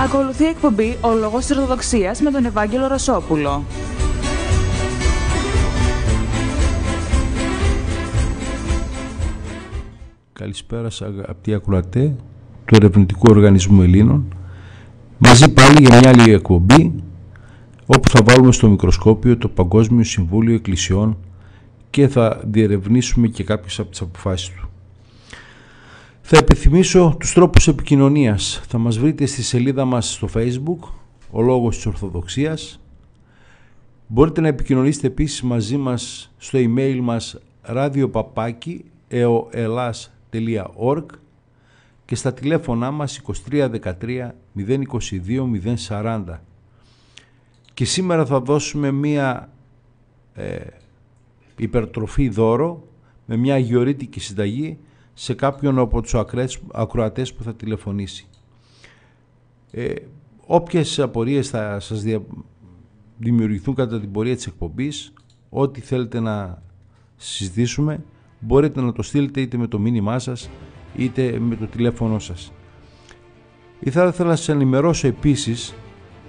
Ακολουθεί η εκπομπή «Ο Λόγος της Ορθοδοξίας» με τον Ευάγγελο Ρασόπουλο. Καλησπέρα σας αγαπητοί ακροατέ του Ερευνητικού Οργανισμού Ελλήνων. Μαζί πάλι για μια άλλη εκπομπή όπου θα βάλουμε στο μικροσκόπιο το Παγκόσμιο Συμβούλιο Εκκλησιών και θα διερευνήσουμε και κάποιες από τις αποφάσεις του. Θα επιθυμίσω τους τρόπους επικοινωνίας. Θα μας βρείτε στη σελίδα μας στο facebook, ο λόγος της Ορθοδοξίας. Μπορείτε να επικοινωνήσετε επίσης μαζί μας στο email μας radiopapaki.eoelas.org και στα τηλέφωνά μας 2313 022 040. Και σήμερα θα δώσουμε μία ε, υπερτροφή δώρο με μια αγιορείτικη συνταγή σε κάποιον από τους ακροατές που θα τηλεφωνήσει. Ε, όποιες απορίες θα σας δια... δημιουργηθούν κατά την πορεία της εκπομπής, ό,τι θέλετε να συζητήσουμε, μπορείτε να το στείλετε είτε με το μήνυμά σας, είτε με το τηλέφωνο σας. Ήθελα να σας ενημερώσω επίσης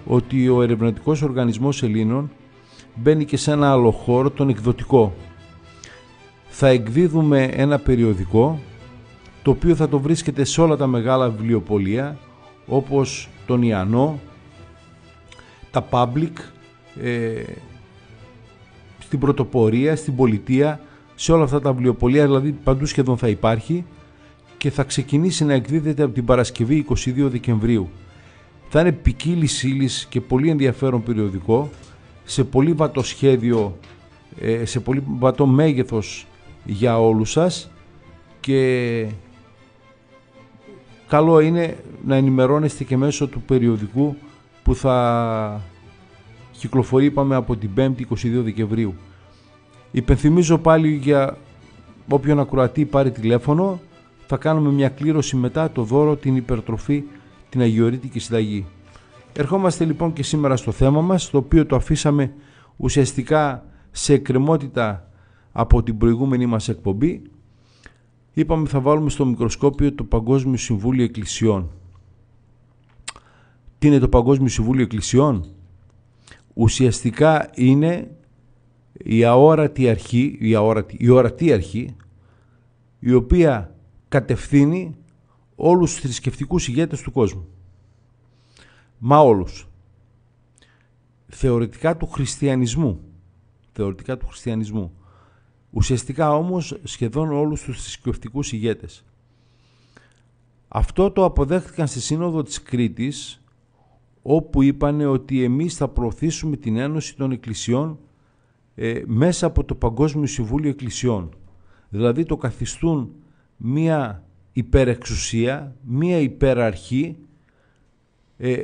ότι ο Ερευνητικός Οργανισμός Ελλήνων μπαίνει και σε ένα άλλο χώρο, τον εκδοτικό. Θα εκδίδουμε ένα περιοδικό το οποίο θα το βρίσκεται σε όλα τα μεγάλα βιβλιοπολία όπως τον Ιαννό, τα Public, ε, στην Πρωτοπορία, στην Πολιτεία, σε όλα αυτά τα βιβλιοπολία, δηλαδή παντού σχεδόν θα υπάρχει και θα ξεκινήσει να εκδίδεται από την Παρασκευή 22 Δεκεμβρίου. Θα είναι ποικίλη ύλη και πολύ ενδιαφέρον περιοδικό, σε πολύ βατό σχέδιο, ε, σε πολύ βατό μέγεθος για όλους σας και καλό είναι να ενημερώνεστε και μέσω του περιοδικού που θα κυκλοφορεί είπαμε από την 5η 22 Δεκεμβρίου. Υπενθυμίζω πάλι για όποιον ακροατή πάρει τηλέφωνο θα κάνουμε μια κλήρωση μετά το δώρο, την υπερτροφή, την αγιορείτικη συνταγή. Ερχόμαστε λοιπόν και σήμερα στο θέμα μας το οποίο το αφήσαμε ουσιαστικά σε εκκρεμότητα από την προηγούμενη μας εκπομπή είπαμε θα βάλουμε στο μικροσκόπιο το Παγκόσμιο Συμβούλιο Εκκλησιών. Τι είναι το Παγκόσμιο Συμβούλιο Εκκλησιών? Ουσιαστικά είναι η αόρατη αρχή, η, αόρατη, η ορατή αρχή, η οποία κατευθύνει όλους τους θρησκευτικούς ηγέτες του κόσμου. Μα όλους. Θεωρητικά του χριστιανισμού. Θεωρητικά του χριστιανισμού. Ουσιαστικά όμως σχεδόν όλους τους θρησκευτικούς ηγέτες. Αυτό το αποδέχτηκαν στη Σύνοδο της Κρήτης όπου είπανε ότι εμείς θα προωθήσουμε την Ένωση των Εκκλησιών ε, μέσα από το Παγκόσμιο Συμβούλιο Εκκλησιών. Δηλαδή το καθιστούν μία υπερεξουσία, μία υπεραρχή ε,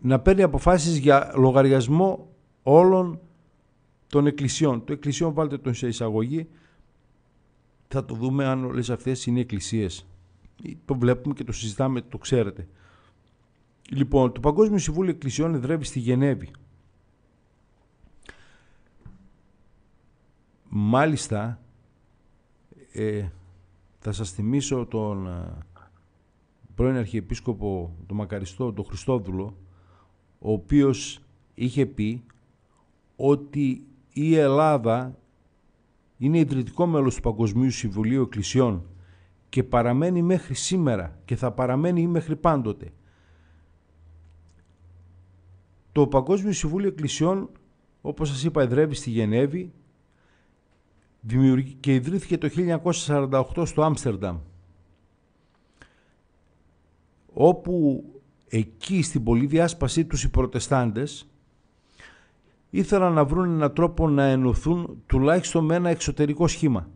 να παίρνει αποφάσεις για λογαριασμό όλων των εκκλησιών. Το εκκλησιών βάλτε τον σε εισαγωγή, θα το δούμε αν όλες αυτές είναι εκκλησίες. Το βλέπουμε και το συζητάμε, το ξέρετε. Λοιπόν, το Παγκόσμιο Συμβούλιο Εκκλησιών εδρεύει στη Γενέβη. Μάλιστα, ε, θα σας θυμίσω τον ε, πρώην Αρχιεπίσκοπο, τον Μακαριστό, τον Χριστόδουλο, ο οποίος είχε πει ότι η Ελλάδα είναι ιδρυτικό μέλος του Παγκοσμίου Συμβουλίου Εκκλησιών και παραμένει μέχρι σήμερα και θα παραμένει μέχρι πάντοτε. Το Παγκόσμιο Συμβούλιο Εκκλησιών, όπως σας είπα, εδρεύει στη Γενέβη και ιδρύθηκε το 1948 στο Άμστερνταμ όπου εκεί στην πολυδιάσπασή διάσπασή τους οι προτεστάντες ήθελαν να βρουν έναν τρόπο να ενωθούν τουλάχιστον με ένα εξωτερικό σχήμα.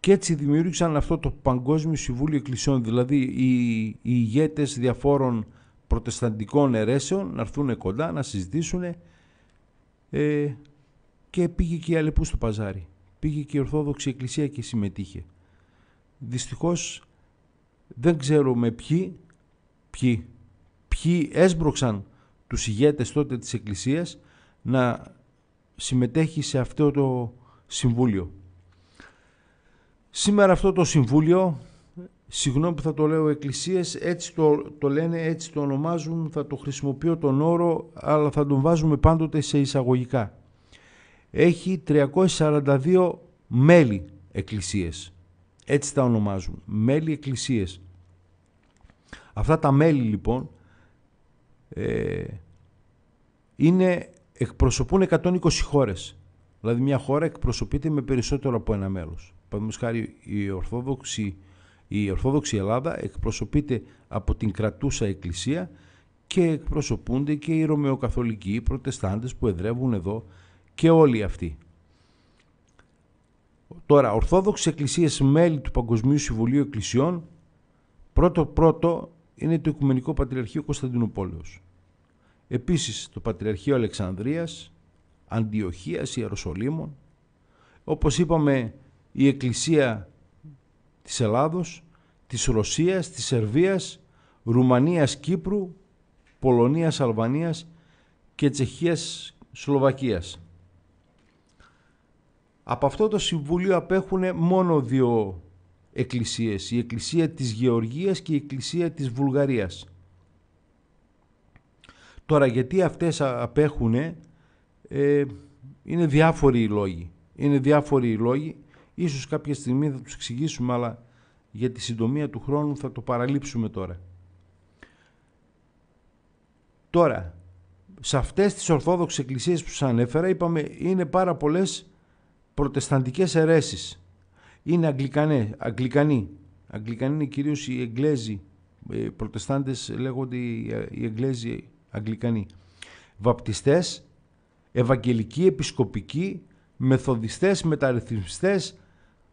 Και έτσι δημιούργησαν αυτό το Παγκόσμιο Συμβούλιο Εκκλησιών, δηλαδή οι, οι ηγέτες διαφόρων προτεσταντικών αιρέσεων να έρθουν κοντά, να συζητήσουν ε, και πήγε και η Αλεπού στο παζάρι. Πήγε και η Ορθόδοξη Εκκλησία και συμμετείχε. Δυστυχώς δεν ξέρουμε ποιοι, ποιοι, ποιοι έσπρωξαν τους ηγέτες τότε της Εκκλησίας να συμμετέχει σε αυτό το Συμβούλιο. Σήμερα αυτό το Συμβούλιο, συγγνώμη που θα το λέω εκκλησίες, έτσι το, το λένε, έτσι το ονομάζουν, θα το χρησιμοποιώ τον όρο, αλλά θα τον βάζουμε πάντοτε σε εισαγωγικά. Έχει 342 μέλη εκκλησίες, έτσι τα ονομάζουν, μέλη εκκλησίες. Αυτά τα μέλη λοιπόν ε, είναι, εκπροσωπούν 120 χώρες. Δηλαδή μια χώρα εκπροσωπείται με περισσότερο από ένα μέλος. Παραδείγματος χάρη η Ορθόδοξη, η Ορθόδοξη Ελλάδα εκπροσωπείται από την κρατούσα εκκλησία και εκπροσωπούνται και οι Ρωμαιοκαθολικοί, οι Προτεστάντες που εδρεύουν εδώ και όλοι αυτοί. Τώρα, Ορθόδοξες Εκκλησίες μέλη του Παγκοσμίου Συμβουλίου Εκκλησιών πρώτο πρώτο είναι το Οικουμενικό Πατριαρχείο Κωνσταντινούπολεως. Επίσης το Πατριαρχείο Αλεξανδρίας, Αντιοχίας, Ιεροσολύμων. Όπως είπαμε η Εκκλησία της Ελλάδος, της Ρωσίας, της Σερβίας, Ρουμανίας, Κύπρου, Πολωνίας, Αλβανίας και Τσεχίας, Σλοβακίας. Από αυτό το Συμβούλιο απέχουν μόνο δύο εκκλησίες, η εκκλησία της Γεωργίας και η εκκλησία της Βουλγαρίας. Τώρα γιατί αυτές απέχουν ε, είναι διάφοροι οι λόγοι. Είναι διάφοροι οι λόγοι. Ίσως κάποια στιγμή θα τους εξηγήσουμε αλλά για τη συντομία του χρόνου θα το παραλείψουμε τώρα. Τώρα, σε αυτές τις Ορθόδοξες Εκκλησίες που σας ανέφερα είπαμε είναι πάρα πολλές προτεσταντικές αιρέσεις είναι Αγγλικανέ, Αγγλικανοί. Αγγλικανοί είναι κυρίως οι Εγγλέζοι. Ε, οι Προτεστάντες λέγονται οι Εγγλέζοι Αγγλικανοί. Βαπτιστές, Ευαγγελικοί, Επισκοπικοί, Μεθοδιστές, Μεταρρυθμιστές,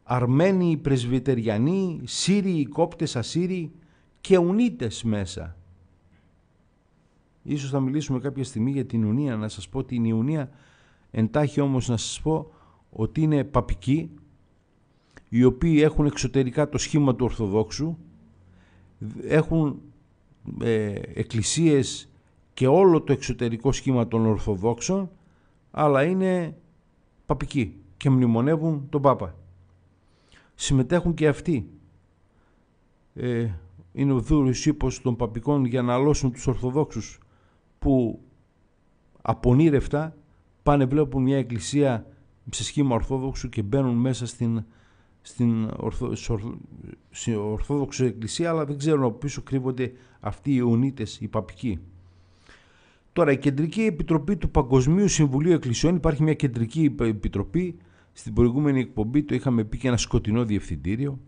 Αρμένοι, Πρεσβυτεριανοί, Σύριοι, Κόπτες, Ασύριοι και Ουνίτες μέσα. Ίσως θα μιλήσουμε κάποια στιγμή για την Ιουνία, να σας πω την Ιουνία, εντάχει όμως να σας πω ότι είναι παπική, οι οποίοι έχουν εξωτερικά το σχήμα του Ορθοδόξου, έχουν ε, εκκλησίες και όλο το εξωτερικό σχήμα των Ορθοδόξων, αλλά είναι παπικοί και μνημονεύουν τον Πάπα. Συμμετέχουν και αυτοί. Ε, είναι ο δούρης ύπος των παπικών για να αλώσουν τους Ορθοδόξους που απονήρευτα πάνε βλέπουν μια εκκλησία σε σχήμα Ορθόδοξου και μπαίνουν μέσα στην στην, Ορθόδοξη Εκκλησία, αλλά δεν ξέρουν από πίσω κρύβονται αυτοί οι Ιουνίτες, οι παπικοί. Τώρα, η Κεντρική Επιτροπή του Παγκοσμίου Συμβουλίου Εκκλησιών, υπάρχει μια κεντρική επιτροπή, στην προηγούμενη εκπομπή το είχαμε πει και ένα σκοτεινό διευθυντήριο,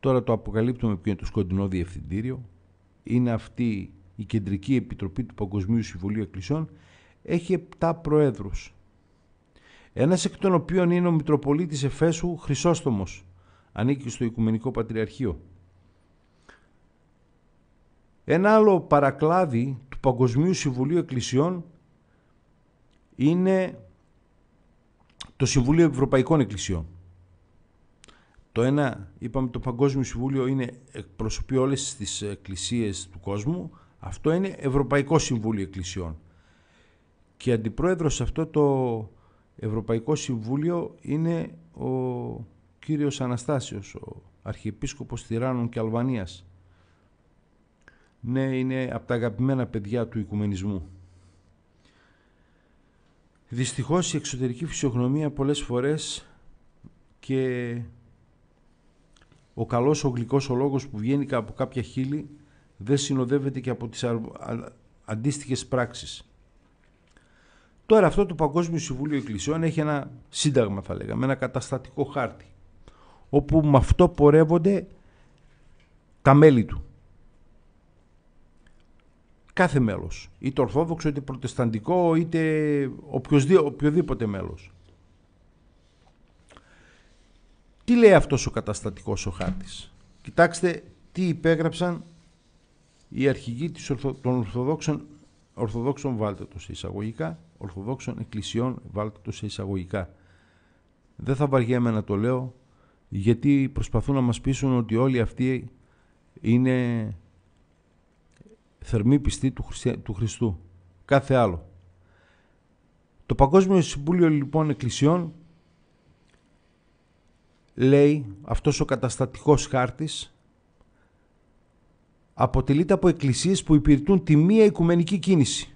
τώρα το αποκαλύπτουμε ποιο είναι το σκοτεινό διευθυντήριο, είναι αυτή η Κεντρική Επιτροπή του Παγκοσμίου Συμβουλίου Εκκλησιών, έχει 7 προέδρους ένας εκ των οποίων είναι ο Μητροπολίτης Εφέσου Χρυσόστομος, ανήκει στο Οικουμενικό Πατριαρχείο. Ένα άλλο παρακλάδι του Παγκοσμίου Συμβουλίου Εκκλησιών είναι το Συμβούλιο Ευρωπαϊκών Εκκλησιών. Το ένα, είπαμε, το Παγκόσμιο Συμβούλιο είναι, εκπροσωπεί όλες τις εκκλησίες του κόσμου. Αυτό είναι Ευρωπαϊκό Συμβούλιο Εκκλησιών. Και αντιπρόεδρος σε αυτό το Ευρωπαϊκό Συμβούλιο είναι ο κύριος Αναστάσιος, ο Αρχιεπίσκοπος Τυράννων και Αλβανίας. Ναι, είναι από τα αγαπημένα παιδιά του οικουμενισμού. Δυστυχώς η εξωτερική φυσιογνωμία πολλές φορές και ο καλός ο γλυκός ο λόγος που βγαίνει από κάποια χείλη δεν συνοδεύεται και από τις αντίστοιχες πράξεις. Τώρα αυτό το Παγκόσμιο Συμβούλιο Εκκλησιών έχει ένα σύνταγμα θα λέγαμε, ένα καταστατικό χάρτη όπου με αυτό πορεύονται τα μέλη του. Κάθε μέλος, είτε ορθόδοξο, είτε προτεσταντικό, είτε οποιοδήποτε μέλος. Τι λέει αυτός ο καταστατικός ο χάρτης. Κοιτάξτε τι υπέγραψαν οι αρχηγοί των Ορθοδόξων, Ορθοδόξων βάλτε το εισαγωγικά, Ορθοδόξων Εκκλησιών, βάλτε το σε εισαγωγικά. Δεν θα βαριέμαι να το λέω, γιατί προσπαθούν να μας πείσουν ότι όλοι αυτοί είναι θερμοί πιστοί του, Χριστου, του Χριστού. Κάθε άλλο. Το Παγκόσμιο Συμβούλιο λοιπόν Εκκλησιών λέει αυτός ο καταστατικός χάρτης αποτελείται από εκκλησίες που υπηρετούν τη μία οικουμενική κίνηση.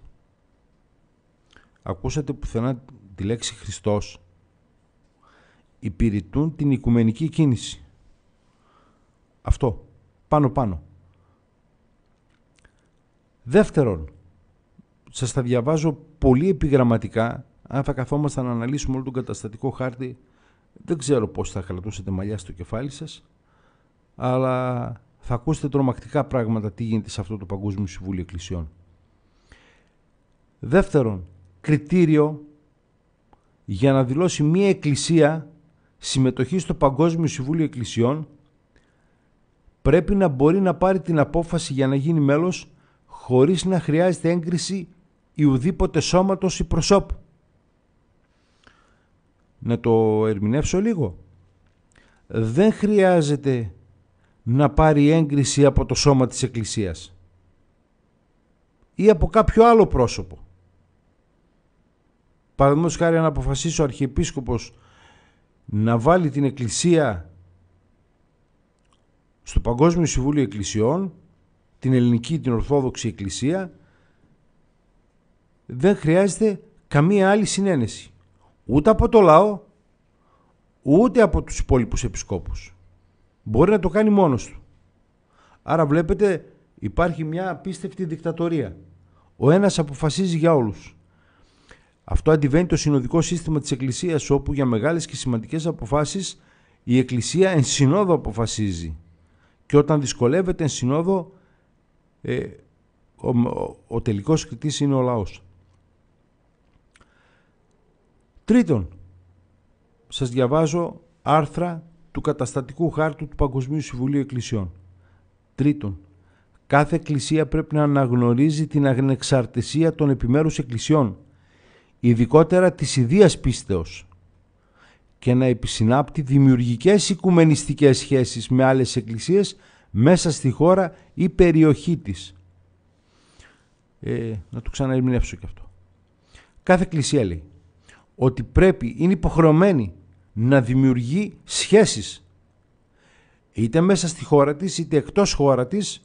Ακούσατε πουθενά τη λέξη Χριστός. Υπηρετούν την οικουμενική κίνηση. Αυτό. Πάνω πάνω. Δεύτερον, σας τα διαβάζω πολύ επιγραμματικά. Αν θα καθόμασταν να αναλύσουμε όλο τον καταστατικό χάρτη, δεν ξέρω πώς θα κρατούσετε μαλλιά στο κεφάλι σας, αλλά θα ακούσετε τρομακτικά πράγματα τι γίνεται σε αυτό το Παγκόσμιο Συμβούλιο Εκκλησιών. Δεύτερον, κριτήριο για να δηλώσει μία εκκλησία συμμετοχή στο Παγκόσμιο Συμβούλιο Εκκλησιών πρέπει να μπορεί να πάρει την απόφαση για να γίνει μέλος χωρίς να χρειάζεται έγκριση ουδήποτε σώματος ή προσώπου. Να το ερμηνεύσω λίγο. Δεν χρειάζεται να πάρει έγκριση από το σώμα της Εκκλησίας ή από κάποιο άλλο πρόσωπο. Παραδείγματος χάρη, αν αποφασίσει ο Αρχιεπίσκοπος να βάλει την Εκκλησία στο Παγκόσμιο Συμβούλιο Εκκλησιών, την Ελληνική, την Ορθόδοξη Εκκλησία, δεν χρειάζεται καμία άλλη συνένεση. Ούτε από το λαό, ούτε από τους υπόλοιπους επισκόπους. Μπορεί να το κάνει μόνος του. Άρα βλέπετε υπάρχει μια απίστευτη δικτατορία. Ο ένας αποφασίζει για όλους. Αυτό αντιβαίνει το συνοδικό σύστημα της Εκκλησίας όπου για μεγάλες και σημαντικές αποφάσεις η Εκκλησία εν συνόδο αποφασίζει και όταν δυσκολεύεται εν συνόδο ε, ο, ο, ο τελικός κριτής είναι ο λαός. Τρίτον, σας διαβάζω άρθρα του καταστατικού χάρτου του Παγκοσμίου Συμβουλίου Εκκλησιών. Τρίτον, κάθε εκκλησία πρέπει να αναγνωρίζει την ανεξαρτησία των επιμέρους εκκλησιών – ειδικότερα της ιδίας πίστεως και να επισυνάπτει δημιουργικές οικουμενιστικές σχέσεις με άλλες εκκλησίες μέσα στη χώρα ή περιοχή της. Ε, να το ξαναερμηνεύσω και αυτό. Κάθε εκκλησία λέει ότι πρέπει, είναι υποχρεωμένη να δημιουργεί σχέσεις είτε μέσα στη χώρα της είτε εκτός χώρα της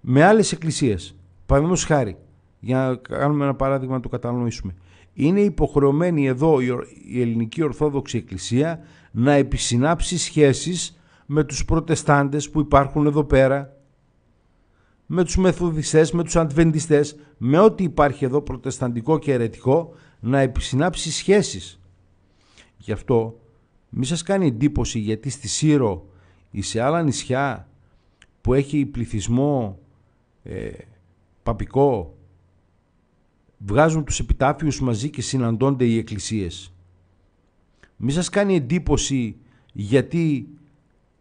με άλλες εκκλησίες. Παραδείγματος χάρη, για να κάνουμε ένα παράδειγμα να το κατανοήσουμε. Είναι υποχρεωμένη εδώ η ελληνική Ορθόδοξη Εκκλησία να επισυνάψει σχέσεις με τους προτεστάντες που υπάρχουν εδώ πέρα, με τους μεθοδιστές, με τους αντβεντιστές, με ό,τι υπάρχει εδώ προτεσταντικό και αιρετικό, να επισυνάψει σχέσεις. Γι' αυτό μη σας κάνει εντύπωση γιατί στη Σύρο ή σε άλλα νησιά που έχει πληθυσμό ε, παπικό βγάζουν τους επιτάφιους μαζί και συναντώνται οι εκκλησίες. Μη σας κάνει εντύπωση γιατί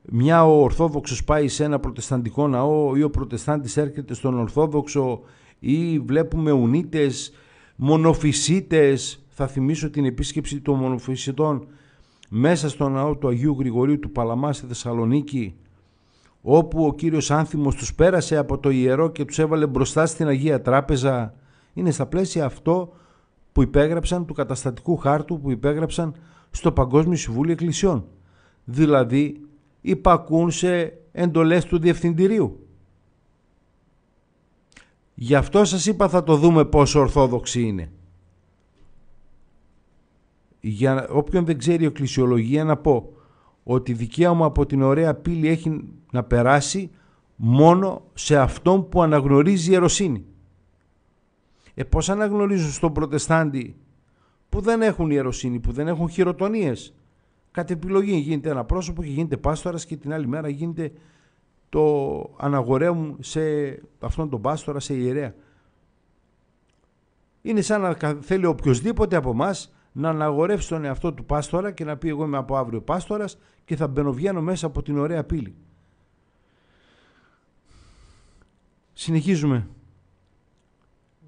μια ο Ορθόδοξος πάει σε ένα προτεσταντικό ναό ή ο Προτεστάντης έρχεται στον Ορθόδοξο ή βλέπουμε ουνίτες, μονοφυσίτες. Θα θυμίσω την επίσκεψη των μονοφυσιτών μέσα στο ναό του Αγίου Γρηγορίου του Παλαμά στη Θεσσαλονίκη όπου ο Κύριος Άνθιμος τους πέρασε από το ιερό και τους έβαλε μπροστά στην Αγία Τράπεζα είναι στα πλαίσια αυτό που υπέγραψαν του καταστατικού χάρτου που υπέγραψαν στο Παγκόσμιο Συμβούλιο Εκκλησιών. Δηλαδή υπακούν σε εντολές του Διευθυντηρίου. Γι' αυτό σας είπα θα το δούμε πόσο ορθόδοξη είναι. Για όποιον δεν ξέρει εκκλησιολογία να πω ότι δικαίωμα από την ωραία πύλη έχει να περάσει μόνο σε αυτόν που αναγνωρίζει η ιεροσύνη. Ε, πώς αναγνωρίζουν στον Προτεστάντη που δεν έχουν ιεροσύνη, που δεν έχουν χειροτονίες. Κατ' επιλογή γίνεται ένα πρόσωπο και γίνεται πάστορας και την άλλη μέρα γίνεται το αναγορέμουν σε αυτόν τον πάστορα, σε ιερέα. Είναι σαν να θέλει οποιοδήποτε από εμάς να αναγορεύσει τον εαυτό του πάστορα και να πει εγώ είμαι από αύριο πάστορας και θα μπαινοβγαίνω μέσα από την ωραία πύλη. Συνεχίζουμε.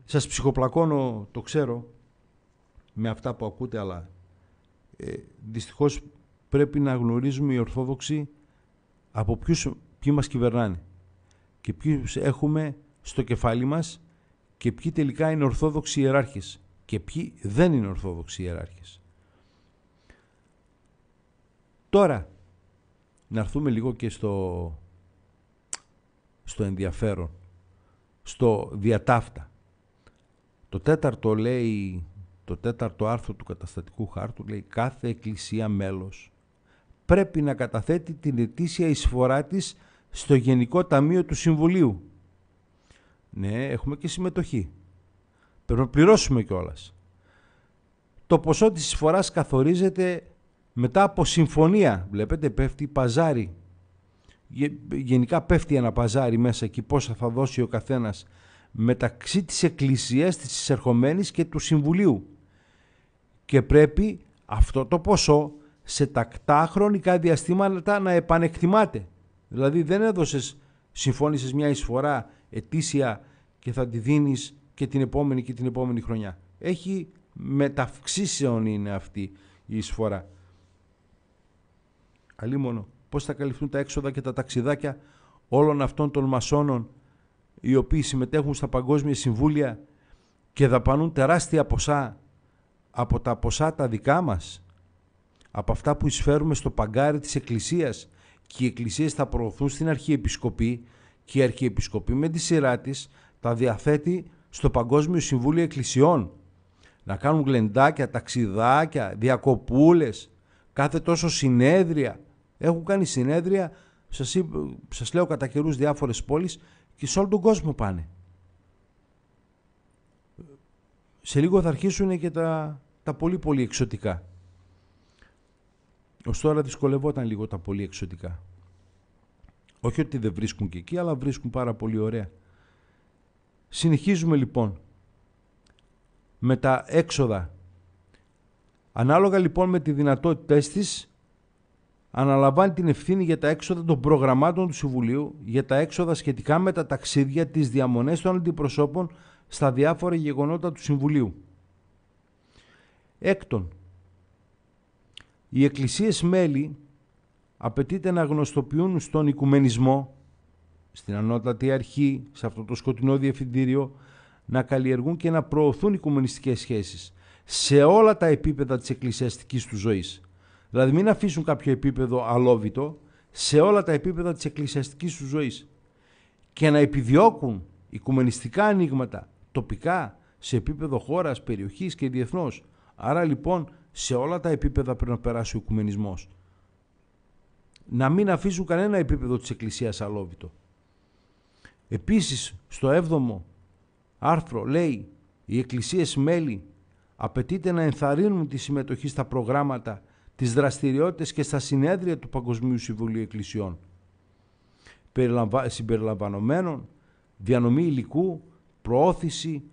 Σας ψυχοπλακώνω, το ξέρω, με αυτά που ακούτε, αλλά ε, δυστυχώς πρέπει να γνωρίζουμε οι Ορθόδοξοι από ποιους, ποιοι μας κυβερνάνε και ποιους έχουμε στο κεφάλι μας και ποιοι τελικά είναι Ορθόδοξοι ιεράρχες και ποιοι δεν είναι Ορθόδοξοι ιεράρχες. Τώρα, να έρθουμε λίγο και στο, στο ενδιαφέρον, στο διατάφτα. Το τέταρτο λέει, το τέταρτο άρθρο του καταστατικού χάρτου λέει κάθε εκκλησία μέλος πρέπει να καταθέτει την ετήσια εισφορά της στο Γενικό Ταμείο του Συμβουλίου. Ναι, έχουμε και συμμετοχή. Πρέπει να πληρώσουμε κιόλας. Το ποσό της εισφοράς καθορίζεται μετά από συμφωνία. Βλέπετε πέφτει παζάρι. Γενικά πέφτει ένα παζάρι μέσα εκεί πόσα θα δώσει ο καθένας μεταξύ της Εκκλησίας της εισερχομένης και του Συμβουλίου και πρέπει αυτό το ποσό σε τακτά χρονικά διαστήματα να επανεκτιμάται. Δηλαδή δεν έδωσες, συμφώνησες μια εισφορά ετήσια και θα τη δίνεις και την επόμενη και την επόμενη χρονιά. Έχει μεταυξήσεων είναι αυτή η εισφορά. Αλλήμωνο, πώς θα καλυφθούν τα έξοδα και τα ταξιδάκια όλων αυτών των μασόνων οι οποίοι συμμετέχουν στα παγκόσμια συμβούλια και δαπανούν τεράστια ποσά από τα ποσά τα δικά μας, από αυτά που εισφέρουμε στο παγκάρι της Εκκλησίας και οι Εκκλησίες θα προωθούν στην Αρχιεπισκοπή και η Αρχιεπισκοπή με τη σειρά της τα διαθέτει στο Παγκόσμιο Συμβούλιο Εκκλησιών. Να κάνουν γλεντάκια, ταξιδάκια, διακοπούλες, κάθε τόσο συνέδρια. Έχουν κάνει συνέδρια, σας, λέω κατά καιρούς διάφορες πόλεις και σε όλο τον κόσμο πάνε. Σε λίγο θα αρχίσουν και τα, τα πολύ πολύ εξωτικά. Ως τώρα δυσκολευόταν λίγο τα πολύ εξωτικά. Όχι ότι δεν βρίσκουν και εκεί, αλλά βρίσκουν πάρα πολύ ωραία. Συνεχίζουμε λοιπόν με τα έξοδα. Ανάλογα λοιπόν με τη δυνατότητα της, αναλαμβάνει την ευθύνη για τα έξοδα των προγραμμάτων του Συμβουλίου, για τα έξοδα σχετικά με τα ταξίδια, τις διαμονές των αντιπροσώπων στα διάφορα γεγονότα του Συμβουλίου. Έκτον, οι εκκλησίες μέλη απαιτείται να γνωστοποιούν στον οικουμενισμό, στην ανώτατη αρχή, σε αυτό το σκοτεινό διευθυντήριο, να καλλιεργούν και να προωθούν οικουμενιστικές σχέσεις σε όλα τα επίπεδα της εκκλησιαστικής του ζωής – Δηλαδή μην αφήσουν κάποιο επίπεδο αλόβητο σε όλα τα επίπεδα της εκκλησιαστικής του ζωής και να επιδιώκουν οικουμενιστικά ανοίγματα τοπικά σε επίπεδο χώρας, περιοχής και διεθνώς. Άρα λοιπόν σε όλα τα επίπεδα πρέπει να περάσει ο οικουμενισμός. Να μην αφήσουν κανένα επίπεδο της Εκκλησίας αλόβητο. Επίσης στο 7ο άρθρο λέει οι εκκλησίες μέλη απαιτείται να ενθαρρύνουν τη συμμετοχή στα προγράμματα τις δραστηριότητες και στα συνέδρια του Παγκοσμίου Συμβουλίου Εκκλησιών, συμπεριλαμβανομένων διανομή υλικού, προώθηση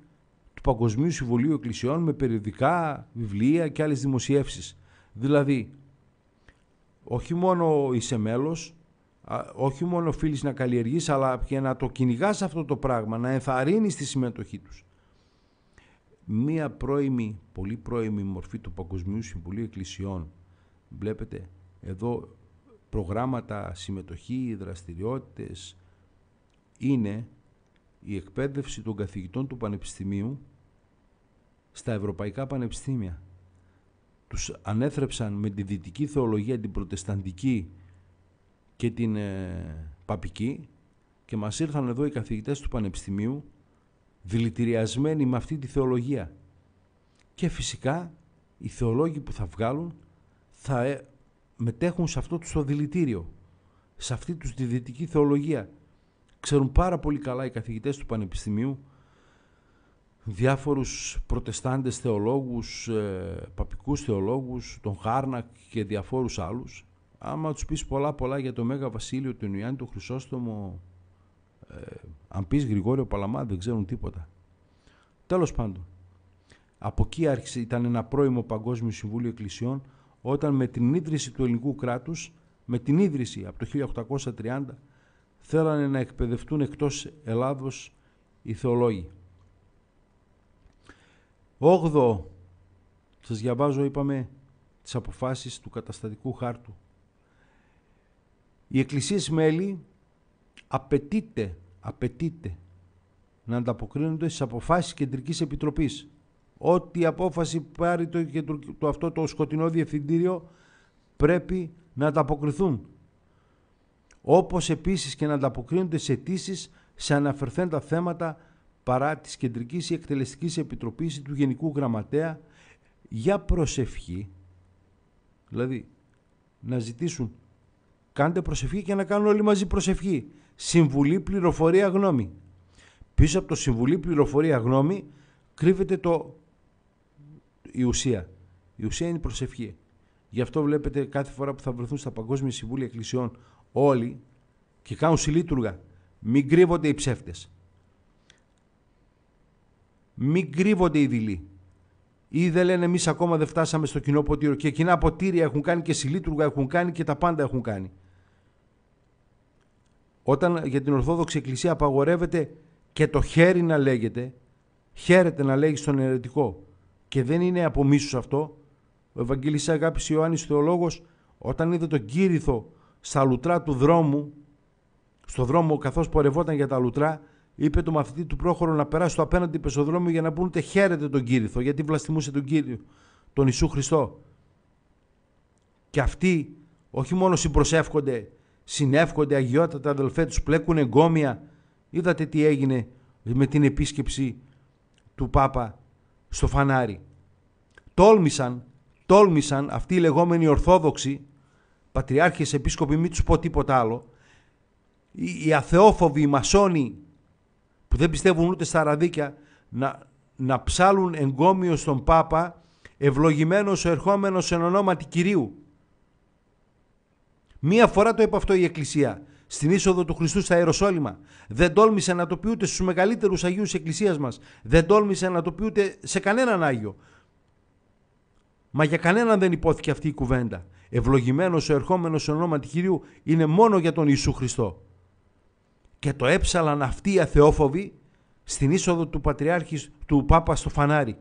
του Παγκοσμίου Συμβουλίου Εκκλησιών με περιοδικά, βιβλία και άλλες δημοσιεύσεις. Δηλαδή, όχι μόνο είσαι μέλος, όχι μόνο οφείλεις να καλλιεργείς, αλλά και να το κυνηγάς αυτό το πράγμα, να ενθαρρύνεις τη συμμετοχή τους. Μία πρώιμη, πολύ πρώιμη μορφή του Παγκοσμίου Συμβουλίου Εκκλησιών Βλέπετε εδώ προγράμματα, συμμετοχή, δραστηριότητες είναι η εκπαίδευση των καθηγητών του Πανεπιστημίου στα Ευρωπαϊκά Πανεπιστήμια. Τους ανέθρεψαν με τη Δυτική Θεολογία, την Προτεσταντική και την ε, Παπική και μας ήρθαν εδώ οι καθηγητές του Πανεπιστημίου δηλητηριασμένοι με αυτή τη θεολογία. Και φυσικά οι θεολόγοι που θα βγάλουν θα ε, μετέχουν σε αυτό το δηλητήριο, σε αυτή τους τη δυτική θεολογία. Ξέρουν πάρα πολύ καλά οι καθηγητές του Πανεπιστημίου, διάφορους προτεστάντες θεολόγους, ε, παπικούς θεολόγους, τον Χάρνακ και διαφόρους άλλους. Άμα τους πεις πολλά πολλά για το Μέγα Βασίλειο, τον Ιωάννη, τον Χρυσόστομο, ε, αν πεις Γρηγόριο Παλαμά δεν ξέρουν τίποτα. Τέλος πάντων, από εκεί άρχισε, ήταν ένα πρώιμο Παγκόσμιο Συμβούλιο Εκκλησιών όταν με την ίδρυση του ελληνικού κράτους, με την ίδρυση από το 1830, θέλανε να εκπαιδευτούν εκτός Ελλάδος οι θεολόγοι. Όγδο, σας διαβάζω, είπαμε, τις αποφάσεις του καταστατικού χάρτου. Οι εκκλησίες μέλη απαιτείται, απαιτείται να ανταποκρίνονται στις αποφάσεις Κεντρικής Επιτροπής ό,τι απόφαση πάρει το, και το, αυτό το σκοτεινό διευθυντήριο πρέπει να ανταποκριθούν. Όπως επίσης και να ανταποκρίνονται σε αιτήσεις σε αναφερθέντα θέματα παρά της Κεντρικής ή Εκτελεστικής Επιτροπής του Γενικού Γραμματέα για προσευχή, δηλαδή να ζητήσουν κάντε προσευχή και να κάνουν όλοι μαζί προσευχή. Συμβουλή πληροφορία γνώμη. Πίσω από το Συμβουλή πληροφορία γνώμη κρύβεται το η ουσία. Η ουσία είναι η προσευχή. Γι' αυτό βλέπετε κάθε φορά που θα βρεθούν στα Παγκόσμια Συμβούλια Εκκλησιών όλοι και κάνουν συλλήτουργα. Μην κρύβονται οι ψεύτες. Μην κρύβονται οι δειλοί. Ή δεν λένε εμείς ακόμα δεν φτάσαμε στο κοινό ποτήριο. Και κοινά ποτήρια έχουν κάνει και συλλήτουργα έχουν κάνει και τα πάντα έχουν κάνει. Όταν για την Ορθόδοξη Εκκλησία απαγορεύεται και το χέρι να λέγεται, χαίρεται να λέγεις στον ερετικό και δεν είναι από μίσους αυτό. Ο Ευαγγελής Αγάπης Ιωάννης Θεολόγος όταν είδε τον Κύριθο στα λουτρά του δρόμου, στο δρόμο καθώς πορευόταν για τα λουτρά, είπε το μαθητή του πρόχωρο να περάσει στο απέναντι πεσοδρόμιο για να πούνε χαίρετε τον Κύριθο, γιατί βλαστημούσε τον Κύριο, τον Ιησού Χριστό. Και αυτοί όχι μόνο συμπροσεύχονται, συνεύχονται αγιότατα αδελφέ τους, πλέκουν εγκόμια. Είδατε τι έγινε με την επίσκεψη του Πάπα στο φανάρι. Τόλμησαν, τόλμησαν αυτοί οι λεγόμενοι Ορθόδοξοι, Πατριάρχες, Επίσκοποι, μην τους πω τίποτα άλλο, οι, αθεόφοβοι, οι μασόνοι που δεν πιστεύουν ούτε στα ραδίκια, να, να ψάλουν εγκόμιο στον Πάπα ευλογημένος ο ερχόμενος εν ονόματι Κυρίου. Μία φορά το είπε αυτό η Εκκλησία στην είσοδο του Χριστού στα Ιεροσόλυμα. Δεν τόλμησε να το πει ούτε στους μεγαλύτερους Αγίους της Εκκλησίας μας. Δεν τόλμησε να το πει ούτε σε κανέναν Άγιο. Μα για κανέναν δεν υπόθηκε αυτή η κουβέντα. Ευλογημένος ο ερχόμενος ονόματι κυρίου είναι μόνο για τον Ιησού Χριστό. Και το έψαλαν αυτοί οι αθεόφοβοι στην είσοδο του Πατριάρχης του Πάπα στο φανάρι.